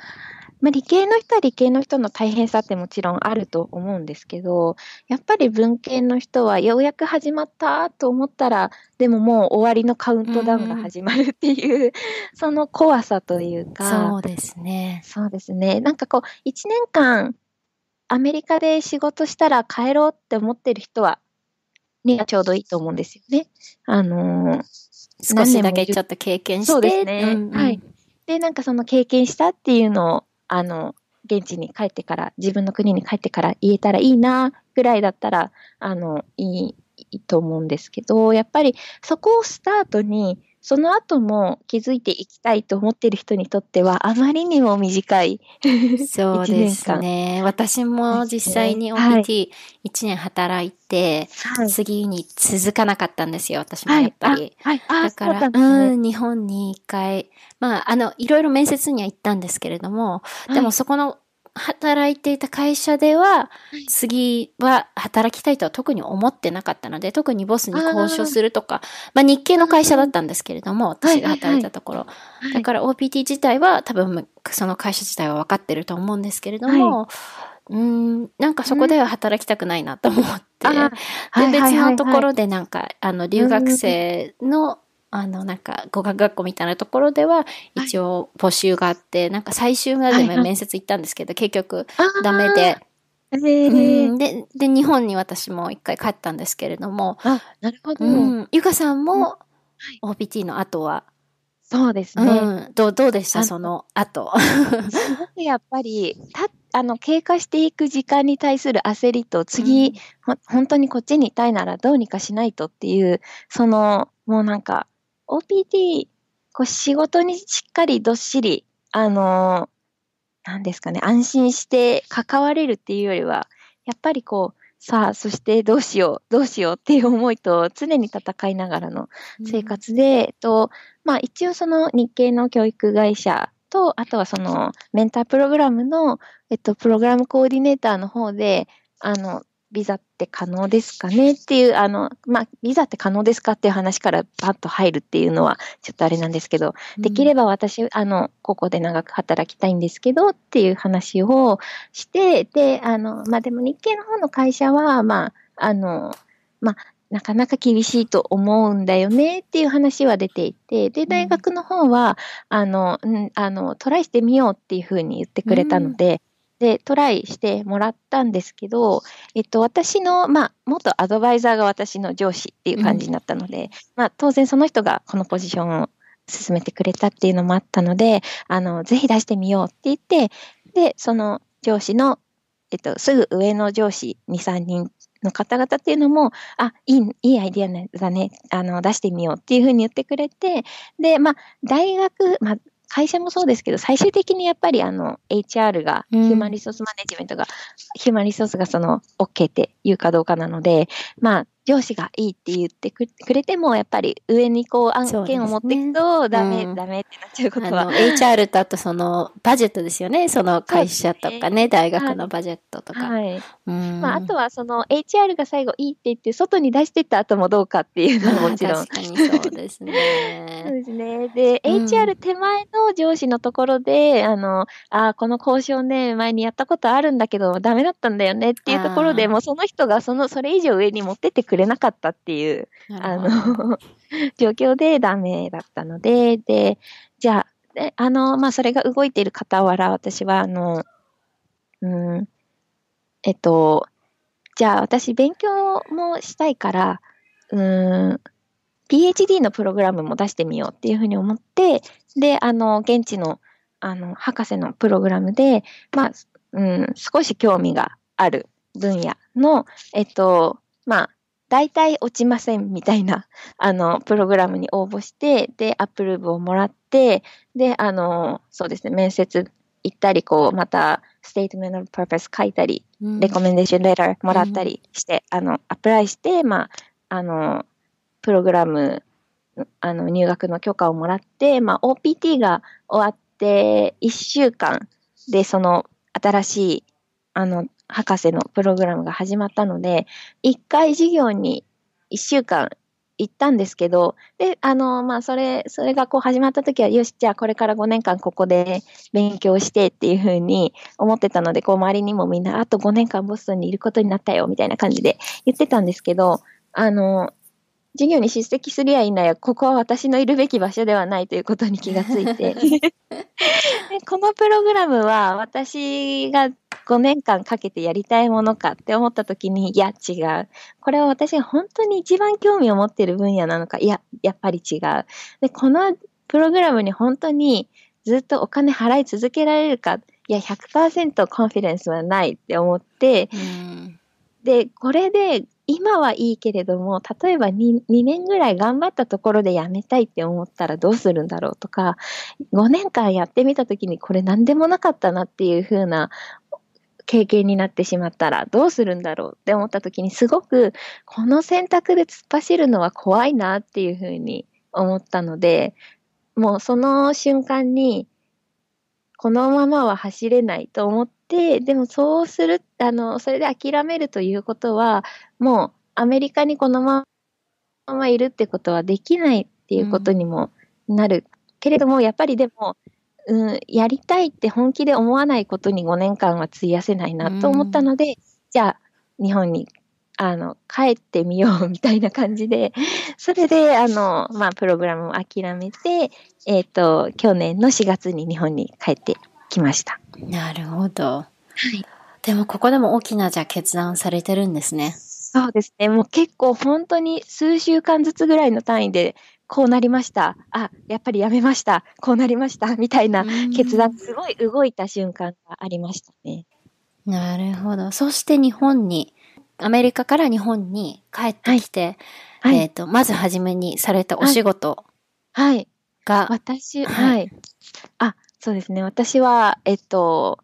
まあ、理系の人は理系の人の大変さってもちろんあると思うんですけどやっぱり文系の人はようやく始まったと思ったらでももう終わりのカウントダウンが始まるっていう、うん、その怖さというかそうですねそうですねなんかこう1年間アメリカで仕事したら帰ろうって思ってる人はね、ちょうどいいと思うんですよね。あのー、少しだけちょっと経験して。そうですね。うんうん、はい。で、なんかその経験したっていうのをあの、現地に帰ってから、自分の国に帰ってから言えたらいいな、ぐらいだったら、あの、いい、いいと思うんですけど、やっぱりそこをスタートに、その後も気づいていきたいと思ってる人にとっては、あまりにも短いそうですね。私も実際に OPT1 年働いて、はい、次に続かなかったんですよ、私もやっぱり。はいはい、だから、ね、うん、日本に一回、まあ、あの、いろいろ面接には行ったんですけれども、でもそこの働いていた会社では、次は働きたいとは特に思ってなかったので、特にボスに交渉するとか、まあ日系の会社だったんですけれども、私が働いたところ。だから OPT 自体は多分その会社自体は分かってると思うんですけれども、うん、なんかそこでは働きたくないなと思って、で、別のところでなんか、あの、留学生のあの、なんか、語学学校みたいなところでは、一応募集があって、はい、なんか最終まで面接行ったんですけど、はい結局、ダメで。でで日本に私も一回帰ったんですけれどもあなるほど、うん、ゆかさんも OPT の後は、そうですね、うん、どうどうでしたその後やっぱりたあの経過していく時間に対する焦りと次、うん、本当にこっちにいたいならどうにかしないとっていうそのもうなんか OPT、こう仕事にしっかりどっしり、あのー、なんですかね、安心して関われるっていうよりは、やっぱりこう、さあ、そしてどうしよう、どうしようっていう思いと常に戦いながらの生活で、うん、と、まあ一応その日系の教育会社と、あとはそのメンタープログラムの、えっと、プログラムコーディネーターの方で、あの、ビザって可能ですかねっていう、あの、まあ、ビザって可能ですかっていう話からパッと入るっていうのは、ちょっとあれなんですけど、できれば私、あの、ここで長く働きたいんですけどっていう話をして、で、あの、まあ、でも日系の方の会社は、まあ、あの、まあ、なかなか厳しいと思うんだよねっていう話は出ていて、で、大学の方は、あの、うん、あの、トライしてみようっていうふうに言ってくれたので、うんで、トライしてもらったんですけど、えっと、私の、まあ、元アドバイザーが私の上司っていう感じになったので、うん、まあ、当然その人がこのポジションを進めてくれたっていうのもあったので、あの、ぜひ出してみようって言って、で、その上司の、えっと、すぐ上の上司2、3人の方々っていうのも、あ、いい、いいアイディアだね、あの、出してみようっていうふうに言ってくれて、で、まあ、大学、まあ、会社もそうですけど、最終的にやっぱりあの HR が、ヒューマンリソースマネジメントが、ヒューマンリソースがその OK って言うかどうかなので、まあ、上司がいいって言ってくれてもやっぱり上にこう案件を持っていくとダメ、ねうん、ダメってなっちゃうことは。HR とあとそのバジェットですよねその会社とかね、ね、大学のバジェットとか。まあ、あとはその HR が最後いいって言って外に出してった後もどうかっていうのはもちろん。確かにそうですね。そうですねで、うん、HR 手前の上司のところであのあこの交渉ね前にやったことあるんだけどダメだったんだよねっていうところでもうその人がそのそれ以上上に持ってってくれくれなかったっていう、あの、状況でダメだったので、で、じゃあ、であの、まあ、それが動いている傍ら、私は、あの、うん、えっと、じゃあ私勉強もしたいから、うん、PhD のプログラムも出してみようっていうふうに思って、で、あの、現地の、あの、博士のプログラムで、まあ、うん、少し興味がある分野の、えっと、まあ、大体落ちませんみたいな、あの、プログラムに応募して、で、アップルーブをもらって、で、あの、そうですね、面接行ったり、こう、また、Statement of Purpose 書いたり、うん、レコメンデーションレターもらったりして、うん、あの、アプライして、まあ、あの、プログラム、あの、入学の許可をもらって、まあ、OPT が終わって1週間で、その、新しい、あの、博士のプログラムが始まったので、1回授業に1週間行ったんですけど、で、あの、まあ、それ、それがこう始まった時は、よし、じゃあこれから5年間ここで勉強してっていうふうに思ってたので、こう周りにもみんな、あと5年間ボストンにいることになったよ、みたいな感じで言ってたんですけど、あの、授業に出席するやいや、ここは私のいるべき場所ではないということに気がついて、このプログラムは私が5年間かけてやりたいものかって思った時に、いや、違う。これは私が本当に一番興味を持っている分野なのか、いや、やっぱり違う。で、このプログラムに本当にずっとお金払い続けられるか、いや、100%コンフィデンスはないって思って、で、これで今はいいけれども、例えば 2, 2年ぐらい頑張ったところでやめたいって思ったらどうするんだろうとか、5年間やってみた時にこれ何でもなかったなっていう風な経験になってしまったらどうするんだろうって思った時にすごくこの選択で突っ走るのは怖いなっていう風に思ったので、もうその瞬間にこのままは走れないと思っで、でもそうする、あの、それで諦めるということは、もうアメリカにこのままいるってことはできないっていうことにもなる。うん、けれども、やっぱりでも、うん、やりたいって本気で思わないことに5年間は費やせないなと思ったので、うん、じゃあ、日本にあの、帰ってみようみたいな感じで、それで、あの、まあ、プログラムを諦めて、えっ、ー、と、去年の4月に日本に帰ってきました。なるほど。はい。でもここでも大きなじゃ決断されてるんですね。そうですね。もう結構本当に数週間ずつぐらいの単位で、こうなりました。あ、やっぱりやめました。こうなりました。みたいな決断、すごい動いた瞬間がありましたね。なるほど。そして日本に、アメリカから日本に帰ってきて、はい、えっ、ー、と、まず初めにされたお仕事が、はい、はい、私、はい、あ、そうですね。私は、えっと、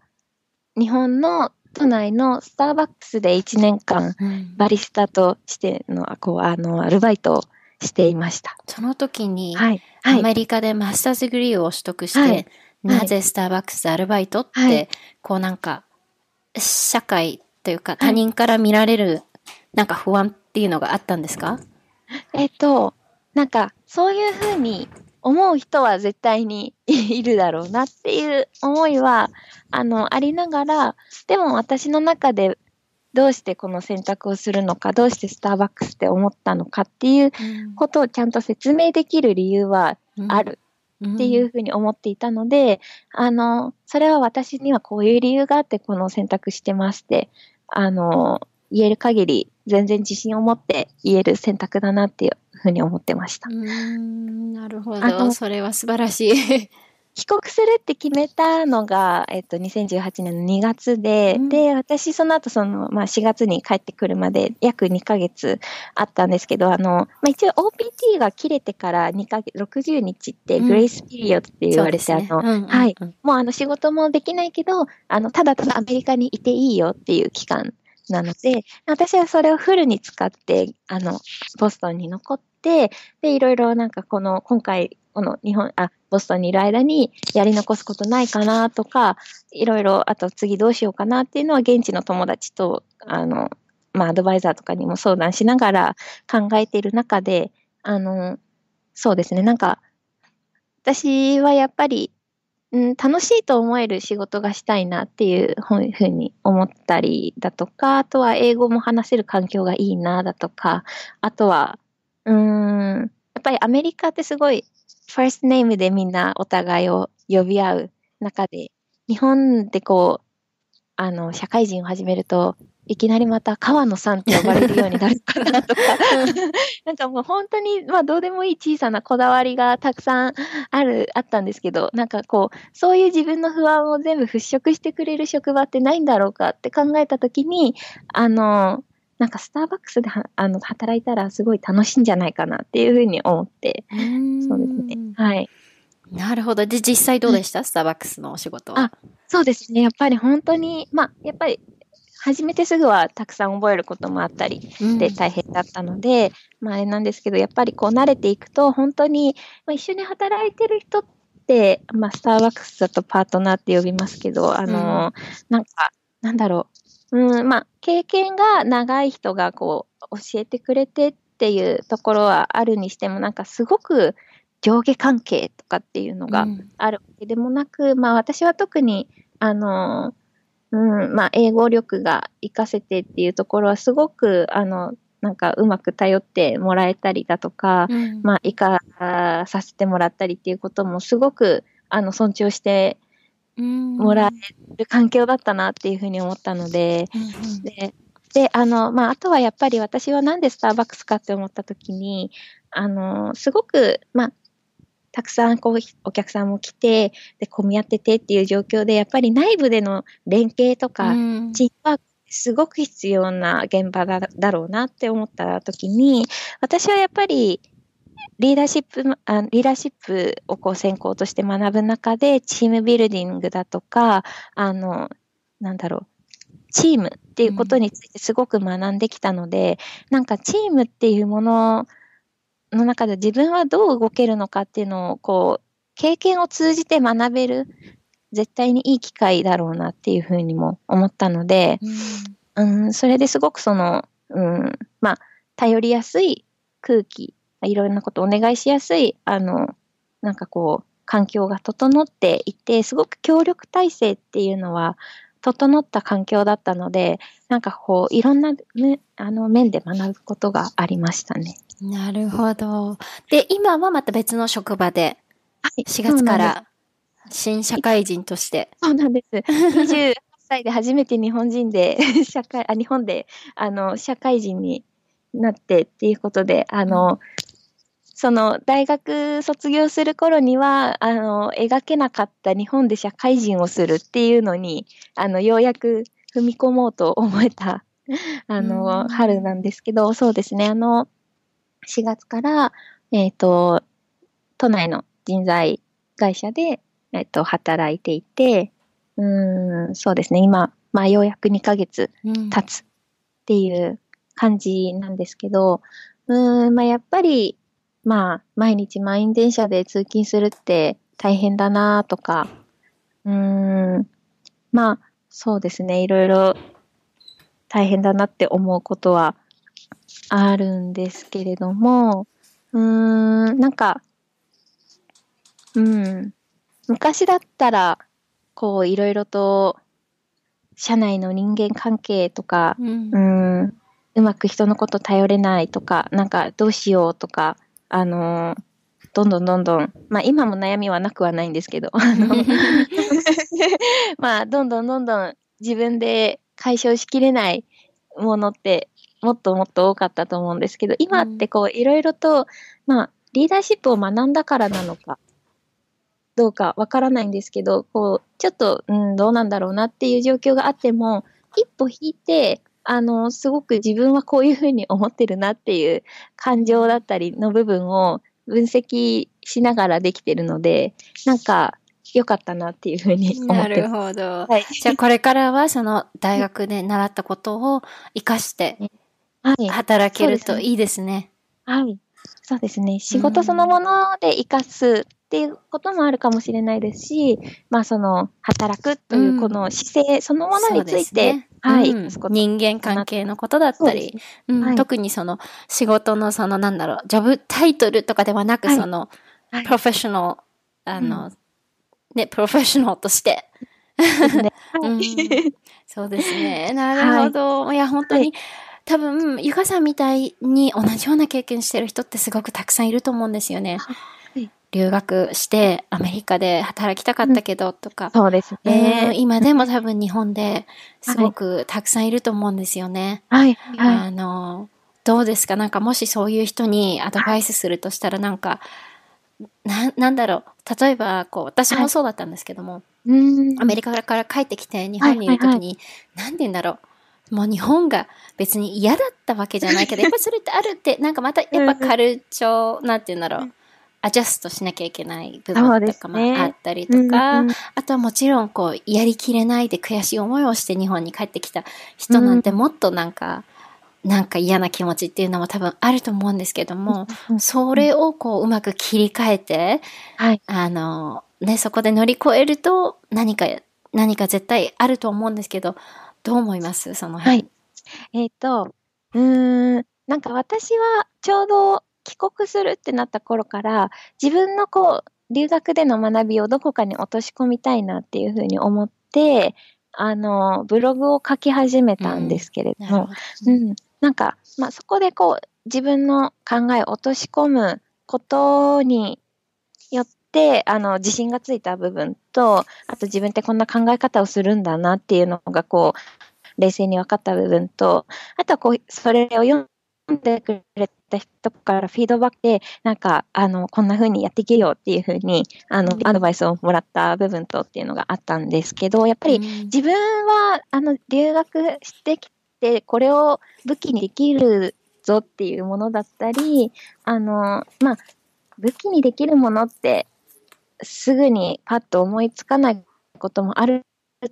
日本の都内のスターバックスで1年間、バリスタとしての、こう、あの、アルバイトをしていました。その時に、はい、アメリカでマスターズグリーを取得して、はい、なぜスターバックスでアルバイトって、はい、こうなんか、社会というか他人から見られる、なんか不安っていうのがあったんですかえっ、と、なんか、そういうふうに思う人は絶対に いるだろうなっていう思いは、あの、ありながら、でも私の中でどうしてこの選択をするのか、どうしてスターバックスって思ったのかっていうことをちゃんと説明できる理由はあるっていうふうに思っていたので、あの、それは私にはこういう理由があってこの選択してまして、あの、言える限り全然自信を持って言える選択だなっていうふうに思ってました。なるほどそれは素晴らしい 帰国するって決めたのが、えっと、2018年の2月で、うん、で、私、その後、その、まあ、4月に帰ってくるまで、約2ヶ月あったんですけど、あの、まあ、一応 OPT が切れてから2ヶ月、60日ってグレイスピリオって言われて、あの、はい、もうあの、仕事もできないけど、あの、ただただアメリカにいていいよっていう期間なので、私はそれをフルに使って、あの、ボストンに残って、で、いろいろなんかこの、今回、この日本、あ、ボストンにいる間にやり残すことないかなとか、いろいろ、あと次どうしようかなっていうのは現地の友達と、あの、まあ、アドバイザーとかにも相談しながら考えている中で、あの、そうですね、なんか、私はやっぱりうん、楽しいと思える仕事がしたいなっていうふうに思ったりだとか、あとは英語も話せる環境がいいなだとか、あとは、うん、やっぱりアメリカってすごい、ファーストネームでみんなお互いを呼び合う中で、日本でこう、あの、社会人を始めると、いきなりまた川野さんって呼ばれるようになるかなとか なんかもう本当に、まあ、どうでもいい小さなこだわりがたくさんある、あったんですけど、なんかこう、そういう自分の不安を全部払拭してくれる職場ってないんだろうかって考えたときに、あの、なんかスターバックスであの働いたらすごい楽しいんじゃないかなっていうふうに思って、そうですね。はい。なるほど。で、実際どうでした、うん、スターバックスのお仕事は。あ、そうですね。やっぱり本当に、まあ、やっぱり始めてすぐはたくさん覚えることもあったりで大変だったので、うん、まあ、あれなんですけどやっぱりこう慣れていくと本当に、まあ、一緒に働いてる人って、まあ、スターバックスだとパートナーって呼びますけどあの、うん、なんかなんだろう、うんまあ、経験が長い人がこう教えてくれてっていうところはあるにしてもなんかすごく上下関係とかっていうのがあるわけでもなく、うん、まあ私は特にあのうん、まあ、英語力が活かせてっていうところはすごく、あの、なんかうまく頼ってもらえたりだとか、うん、まあ、活かさせてもらったりっていうこともすごく、あの、尊重してもらえる環境だったなっていうふうに思ったので、うんで、で、あの、まあ、あとはやっぱり私はなんでスターバックスかって思った時に、あの、すごく、まあ、たくさんこうお客さんも来てで混み合っててっていう状況でやっぱり内部での連携とか、チームワークすごく必要な現場だだろうなって思った時に私はやっぱりリーダーシップあリーダーシップをこう専攻として学ぶ中でチームビルディングだとかあのなんだろうチームっていうことについてすごく学んできたので、うん、なんかチームっていうものをの中で自分はどう動けるのかっていうのをこう経験を通じて学べる絶対にいい機会だろうなっていうふうにも思ったので、うん、うん、それですごくその、うん、まあ頼りやすい空気いろんなことお願いしやすいあのなんかこう環境が整っていてすごく協力体制っていうのは整った環境だったので、なんかこう、いろんな、ね、あの面で学ぶことがありましたね。なるほど。で、今はまた別の職場で、4月から新社会人として。そうなんです。28 歳で初めて日本人で、社会、あ日本で、あの、社会人になってっていうことで、あの、その大学卒業する頃にはあの描けなかった日本で社会人をするっていうのにあのようやく踏み込もうと思えた あの、春なんですけどそうですねあの4月から、えっ、ー、と都内の人材会社で、えっ、ー、と働いていてうんそうですね今、まあ、ようやく2ヶ月経つっていう感じなんですけど、うん、んまあ、やっぱりまあ、毎日満員電車で通勤するって大変だなとか、うん、まあ、そうですね、いろいろ大変だなって思うことはあるんですけれども、うーん、なんか、うん、昔だったら、こう、いろいろと、社内の人間関係とか、うん、うんうまく人のこと頼れないとか、なんかどうしようとか、あのどんどんどんどん、まあ今も悩みはなくはないんですけど、あの まあどんどんどんどん自分で解消しきれないものってもっともっと多かったと思うんですけど、今ってこういろいろと、まあリーダーシップを学んだからなのか、どうかわからないんですけど、こう、ちょっと、うん、どうなんだろうなっていう状況があっても、一歩引いて、あの、すごく自分はこういうふうに思ってるなっていう感情だったりの部分を分析しながらできてるので、なんか、良かったなっていうふうに思ってます。なるほど。はい、じゃあこれからはその大学で習ったことを活かして働けるといいですね。はい。そうですね。仕事そのもので活かすっていうこともあるかもしれないですし、まあその働くというこの姿勢そのものについてはい、うん、人間関係のことだったり、ううん、はい、特にその仕事のそのなんだろう、ジョブタイトルとかではなく、その、はい、プロフェッショナル、あの、うん、ね、プロフェッショナルとして、ね うん、そうですね。なるほど。はい、いや、本当に、はい、多分、ゆかさんみたいに同じような経験してる人ってすごくたくさんいると思うんですよね。留学してアメリカで働きたかったけどとか、うん、そうですね、えー、今でも多分日本ですごくたくさんいると思うんですよね。はい、はい、あのどうですかなんかもしそういう人にアドバイスするとしたらなんか、ななんだろう例えばこう私もそうだったんですけども、はい、アメリカから帰ってきて日本にいる時に、はいはいはい、なんて言うんだろうもう日本が別に嫌だったわけじゃないけど、やっぱそれってあるって、なんかまたやっぱカルチョー、なんて言うんだろう、アジャストしなきゃいけない部分とかもあったりとか、ねうんうん、あとはもちろんこう、やりきれないで悔しい思いをして日本に帰ってきた人なんてもっとなんか、うん、なんか嫌な気持ちっていうのも多分あると思うんですけども、それをこううまく切り替えて、はい、あの、ね、そこで乗り越えると何か、何か絶対あると思うんですけど、どう思いますその辺。はい。えっ、ー、と、うん、なんか私はちょうど帰国するってなった頃から自分のこう留学での学びをどこかに落とし込みたいなっていうふうに思ってあのブログを書き始めたんですけれども、うん、うん、なんか、まあ、そこでこう自分の考えを落とし込むことによってあの自信がついた部分とあと自分ってこんな考え方をするんだなっていうのがこう冷静に分かった部分とあとはこうそれを読んでくれた人からフィードバックで、なんか、あの、こんな風にやっていけよっていう風に、あの、アドバイスをもらった部分とっていうのがあったんですけど、やっぱり自分は、あの、留学してきて、これを武器にできるぞっていうものだったり、あの、まあ、武器にできるものって、すぐにパッと思いつかないこともある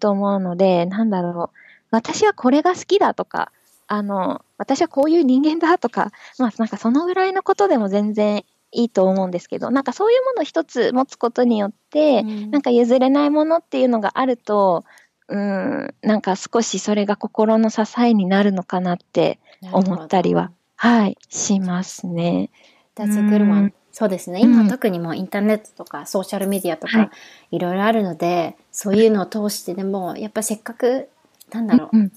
と思うので、なんだろう。私はこれが好きだとか、あの、私はこういう人間だとか、まあなんかそのぐらいのことでも全然いいと思うんですけど、なんかそういうものを一つ持つことによって、うん、なんか譲れないものっていうのがあると、うん、なんか少しそれが心の支えになるのかなって思ったりは、はい、しますね。そうですね。今、特にもうインターネットとかソーシャルメディアとか、いろいろあるので、そういうのを通してでも、やっぱせっかく、なんだろう、うん、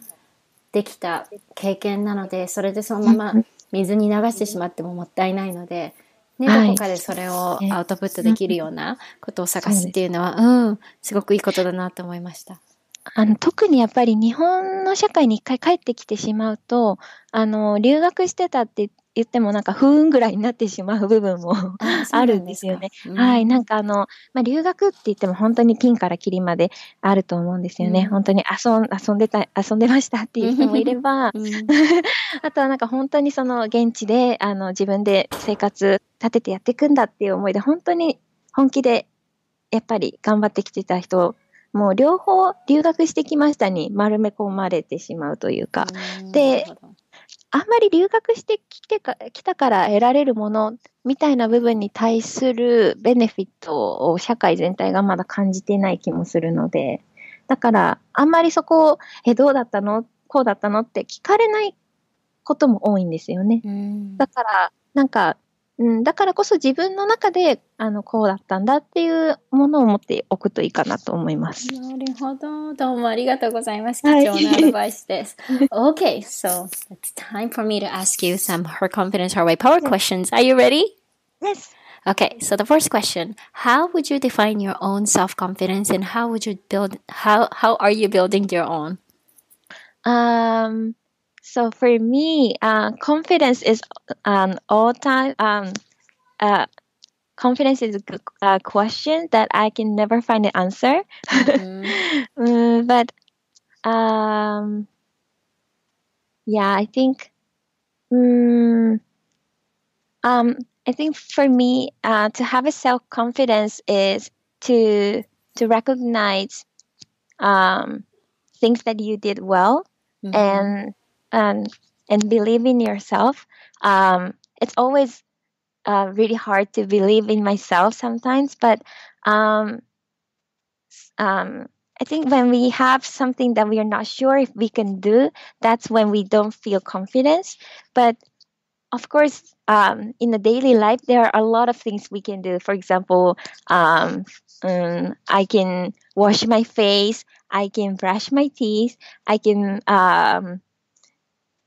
できた経験なのでそれでそのまま水に流してしまってももったいないので、ね、どこかでそれをアウトプットできるようなことを探すっていうのは、うん、すごくいいことだなと思いました。あの特にやっぱり日本の社会に一回帰ってきてしまうとあの留学してたって言ってもなんか不運ぐらいになってしまう部分も あるんですよね。うん、はい。なんかあの、まあ、留学って言っても本当に金からキリまであると思うんですよね。うん、本当に遊ん遊んでた、遊んでましたっていう人もいれば、うん、あとはなんか本当にその現地であの自分で生活立ててやっていくんだっていう思いで本当に本気でやっぱり頑張ってきてた人もう両方留学してきましたに丸め込まれてしまうというか。で、あんまり留学してきてか来たから得られるものみたいな部分に対するベネフィットを社会全体がまだ感じてない気もするので、だからあんまりそこを、え、どうだったのこうだったのって聞かれないことも多いんですよね。だから、なんかうん、だからこそ自分の中であのこうだったんだっていうものを持っておくといいかなと思います。なるほど。どうもありがとうございます。貴重なアドバイスです。okay, so it's time for me to ask you some Her Confidence Her Way Power questions. Are you ready? Yes. Okay, so the first question, how would you define your own self-confidence and how would you build how how are you building your own? Um So for me, uh, confidence is an um, all time. Um, uh, confidence is a good, uh, question that I can never find an answer. Mm-hmm. mm, but um, yeah, I think. Mm, um, I think for me, uh, to have a self confidence is to to recognize um, things that you did well mm-hmm. and um, and believe in yourself. Um, it's always uh, really hard to believe in myself sometimes, but um, um, I think when we have something that we are not sure if we can do, that's when we don't feel confidence. But of course, um, in the daily life, there are a lot of things we can do. For example, um, um, I can wash my face, I can brush my teeth, I can um,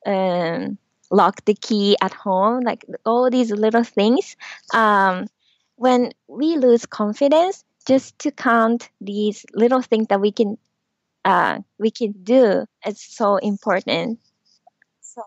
um, lock the key at home, like all these little things. Um, when we lose confidence, just to count these little things that we can uh, we can do is so important. So,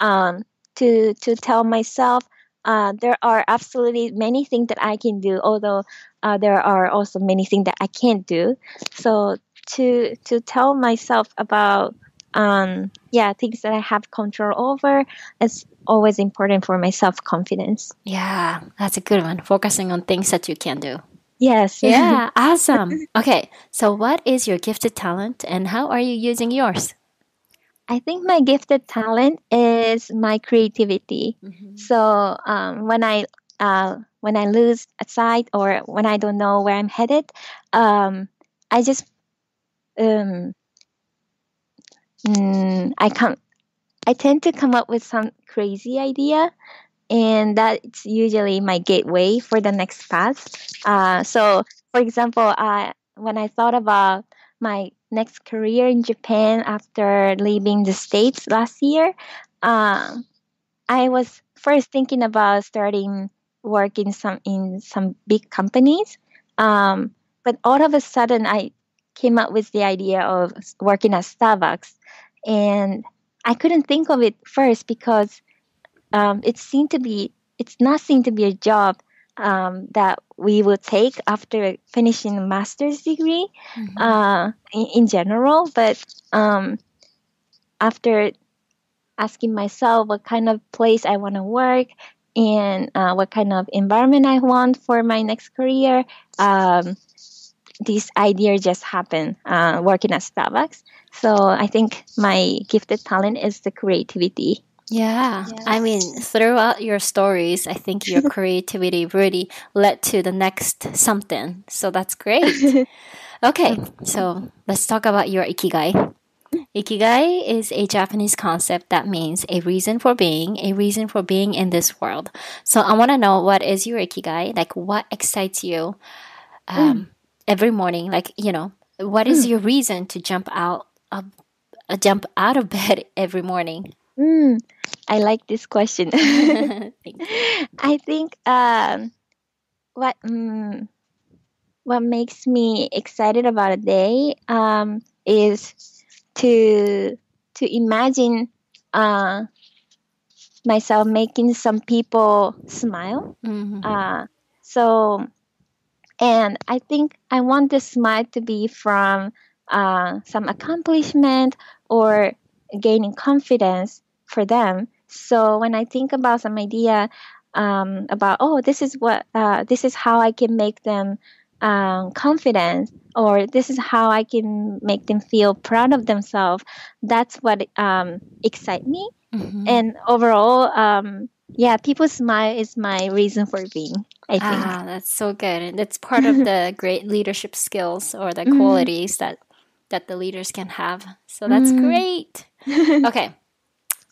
um, to to tell myself, uh, there are absolutely many things that I can do, although uh, there are also many things that I can't do. So to to tell myself about um, yeah, things that I have control over is always important for my self confidence. Yeah, that's a good one. Focusing on things that you can do. Yes. Yeah, awesome. Okay, so what is your gifted talent and how are you using yours? I think my gifted talent is my creativity. Mm-hmm. So um, when I uh, when I lose a sight or when I don't know where I'm headed, um, I just um, mm, I come, I tend to come up with some crazy idea, and that's usually my gateway for the next path. Uh, so, for example, uh, when I thought about my next career in Japan after leaving the States last year, uh, I was first thinking about starting work in some in some big companies. Um, but all of a sudden, I came up with the idea of working at Starbucks. And I couldn't think of it first because um, it seemed to be, it's not seemed to be a job um, that we will take after finishing a master's degree mm-hmm. uh, in, in, general. But um, after asking myself what kind of place I want to work and uh, what kind of environment I want for my next career, um, this idea just happened uh, working at Starbucks. So I think my gifted talent is the creativity. Yeah. yeah. I mean, throughout your stories, I think your creativity really led to the next something. So that's great. okay, so let's talk about your ikigai. Ikigai is a Japanese concept that means a reason for being, a reason for being in this world. So I want to know what is your ikigai? Like, what excites you? Um, mm every morning like you know what is mm. your reason to jump out of a uh, jump out of bed every morning mm. i like this question i think um, what hmm, what makes me excited about a day um, is to to imagine uh, myself making some people smile mm-hmm. uh, so and I think I want the smile to be from uh, some accomplishment or gaining confidence for them. So when I think about some idea um, about, oh, this is what, uh, this is how I can make them um, confident, or this is how I can make them feel proud of themselves. That's what um, excites me. Mm-hmm. And overall, um, yeah, people smile is my reason for being. I ah, think. Ah, that's so good. And that's part of the great leadership skills or the mm-hmm. qualities that that the leaders can have. So that's mm-hmm. great. okay.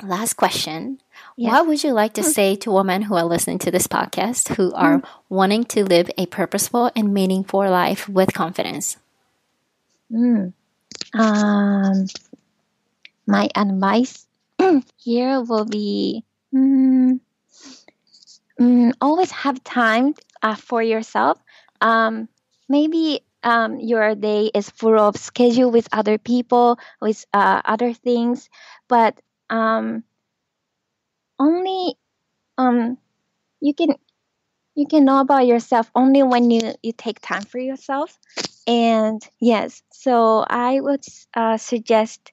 Last question. Yeah. What would you like to say to women who are listening to this podcast who are mm-hmm. wanting to live a purposeful and meaningful life with confidence? Mm. Um, my advice here will be mm, Mm, always have time uh, for yourself. Um, maybe um, your day is full of schedule with other people, with uh, other things, but um, only um, you can you can know about yourself only when you, you take time for yourself. And yes, so I would uh, suggest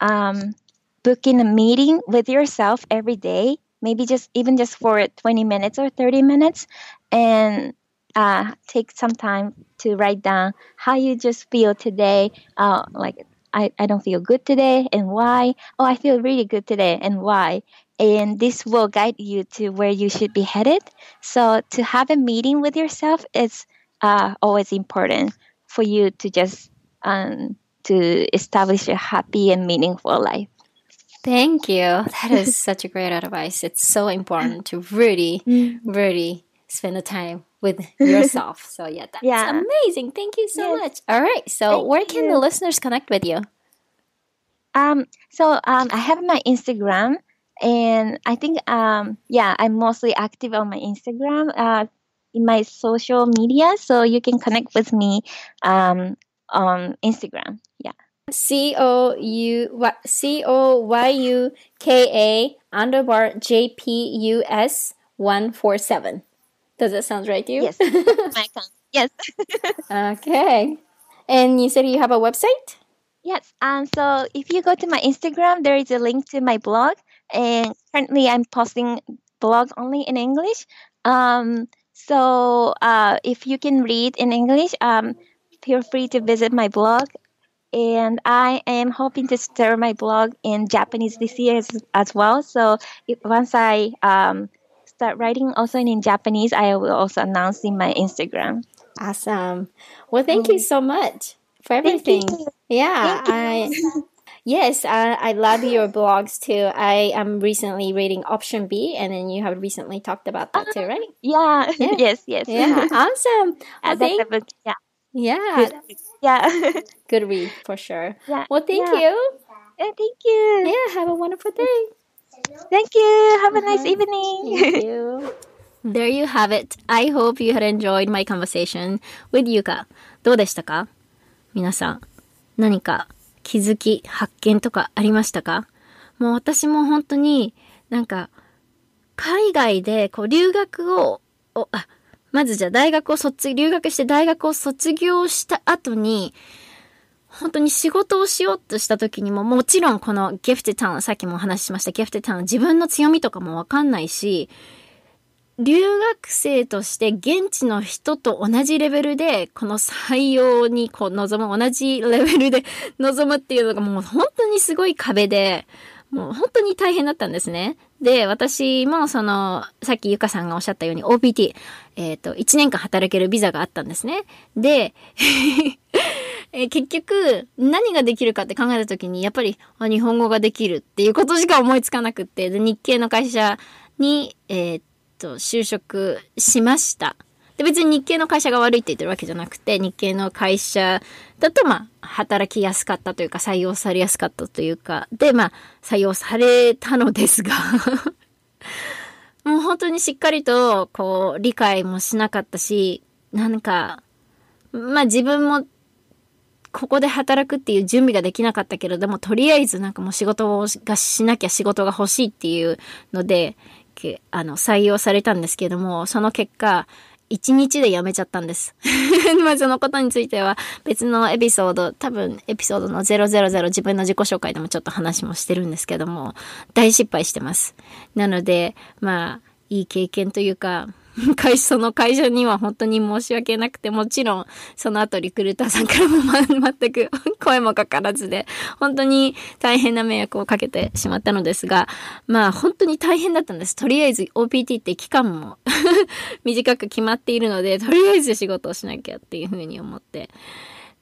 um, booking a meeting with yourself every day maybe just even just for 20 minutes or 30 minutes and uh, take some time to write down how you just feel today uh, like I, I don't feel good today and why oh i feel really good today and why and this will guide you to where you should be headed so to have a meeting with yourself is uh, always important for you to just um, to establish a happy and meaningful life Thank you. That is such a great advice. It's so important to really, mm. really spend the time with yourself. So yeah, that's yeah. amazing. Thank you so yes. much. All right. So Thank where can you. the listeners connect with you? Um, so um, I have my Instagram and I think um, yeah, I'm mostly active on my Instagram, uh, in my social media, so you can connect with me um on Instagram. Yeah. C O U C O Y U K A underbar J P U S one four seven. Does that sound right to you? Yes. My Yes. okay. And you said you have a website? Yes. Um so if you go to my Instagram there is a link to my blog and currently I'm posting blog only in English. Um so uh, if you can read in English, um, feel free to visit my blog and I am hoping to start my blog in Japanese this year as, as well. So once I um, start writing also in, Japanese, I will also announce in my Instagram. Awesome. Well, thank you mm-hmm. so much for everything. Yeah, I. Yes, I, I love your blogs too. I am recently reading Option B, and then you have recently talked about that too, ah, right? Yeah. yeah. yes. Yes. Yeah. awesome. Uh, well, thank, yeah. Yeah. Yeah. Good read for sure. Yeah. Well, thank yeah. you. Yeah, thank you. Yeah, have a wonderful day. Thank you. Have a nice evening. Thank you. There you have it. I hope you had enjoyed my conversation with Yuka. どうでしたか皆さん、何か気づき、発見とかありましたかもう私も本当になんか海外でこう留学を、あ、まずじゃあ大学を卒、留学して大学を卒業した後に、本当に仕事をしようとした時にも、もちろんこのギフテタウン、さっきもお話ししましたギフテタウン、自分の強みとかもわかんないし、留学生として現地の人と同じレベルで、この採用にこう望む、同じレベルで 望むっていうのがもう本当にすごい壁で、もう本当に大変だったんですね。で、私もその、さっきゆかさんがおっしゃったように OPT、えっ、ー、と、1年間働けるビザがあったんですね。で、え結局、何ができるかって考えた時に、やっぱり、日本語ができるっていうことしか思いつかなくって、で、日系の会社に、えー、っと、就職しました。で、別に日系の会社が悪いって言ってるわけじゃなくて、日系の会社だと、まあ、働きやすかったというか、採用されやすかったというか、で、まあ、採用されたのですが もう本当にしっかりと、こう、理解もしなかったし、なんか、まあ自分も、ここで働くっていう準備ができなかったけれども、とりあえずなんかもう仕事がしなきゃ仕事が欲しいっていうので、あの、採用されたんですけども、その結果、一日で辞めちゃったんです。まあそのことについては別のエピソード、多分エピソードの000自分の自己紹介でもちょっと話もしてるんですけども、大失敗してます。なので、まあいい経験というか、会社、その会社には本当に申し訳なくて、もちろん、その後リクルーターさんからも、ま、全く声もかからずで、本当に大変な迷惑をかけてしまったのですが、まあ本当に大変だったんです。とりあえず OPT って期間も 短く決まっているので、とりあえず仕事をしなきゃっていうふうに思って。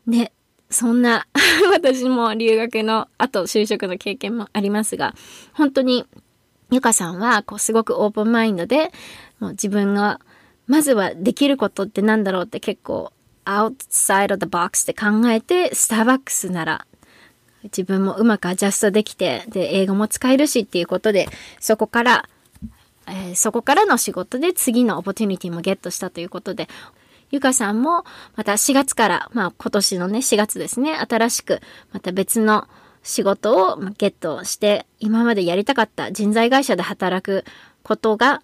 ね、そんな私も留学の、後就職の経験もありますが、本当に、ゆかさんは、こう、すごくオープンマインドで、自分が、まずはできることってなんだろうって結構、outside of the box って考えて、スターバックスなら、自分もうまくアジャストできて、で、英語も使えるしっていうことで、そこから、えー、そこからの仕事で次のオポチュニティもゲットしたということで、ゆかさんもまた4月から、まあ今年のね4月ですね、新しくまた別の仕事をゲットして、今までやりたかった人材会社で働くことが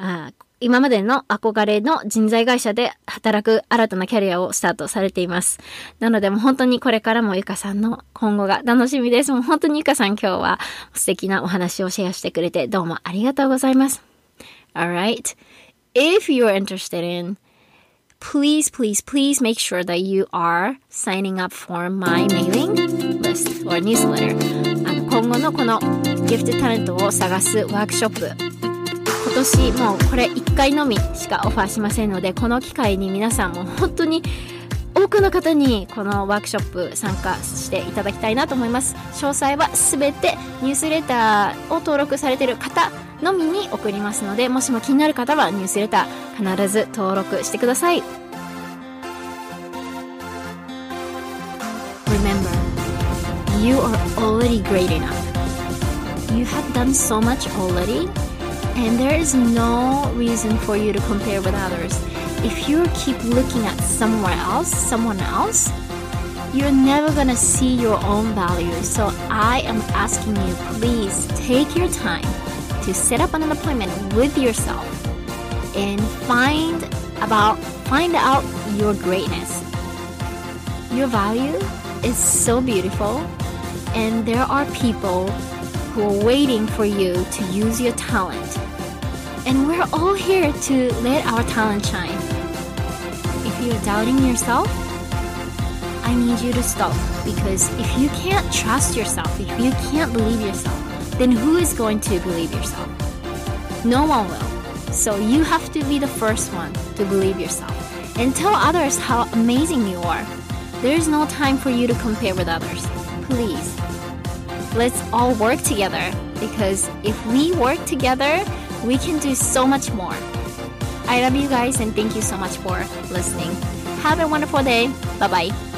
あ今までの憧れの人材会社で働く新たなキャリアをスタートされています。なのでもう本当にこれからもゆかさんの今後が楽しみです。もう本当にゆかさん今日は素敵なお話をシェアしてくれてどうもありがとうございます。Alright. If you're a interested in please, please, please make sure that you are signing up for my mailing list or newsletter. 今後のこのギフトタレントを探すワークショップ年もうこれ1回のみしかオファーしませんのでこの機会に皆さんも本当に多くの方にこのワークショップ参加していただきたいなと思います詳細は全てニュースレターを登録されてる方のみに送りますのでもしも気になる方はニュースレター必ず登録してください Remember, you are already great enough. You have done so much already. And there is no reason for you to compare with others. If you keep looking at somewhere else, someone else, you're never gonna see your own value. So I am asking you, please take your time to set up an appointment with yourself and find about find out your greatness. Your value is so beautiful, and there are people who are waiting for you to use your talent and we're all here to let our talent shine. If you're doubting yourself, I need you to stop because if you can't trust yourself, if you can't believe yourself, then who is going to believe yourself? No one will. So you have to be the first one to believe yourself and tell others how amazing you are. There is no time for you to compare with others. Please, let's all work together because if we work together, we can do so much more. I love you guys and thank you so much for listening. Have a wonderful day. Bye bye.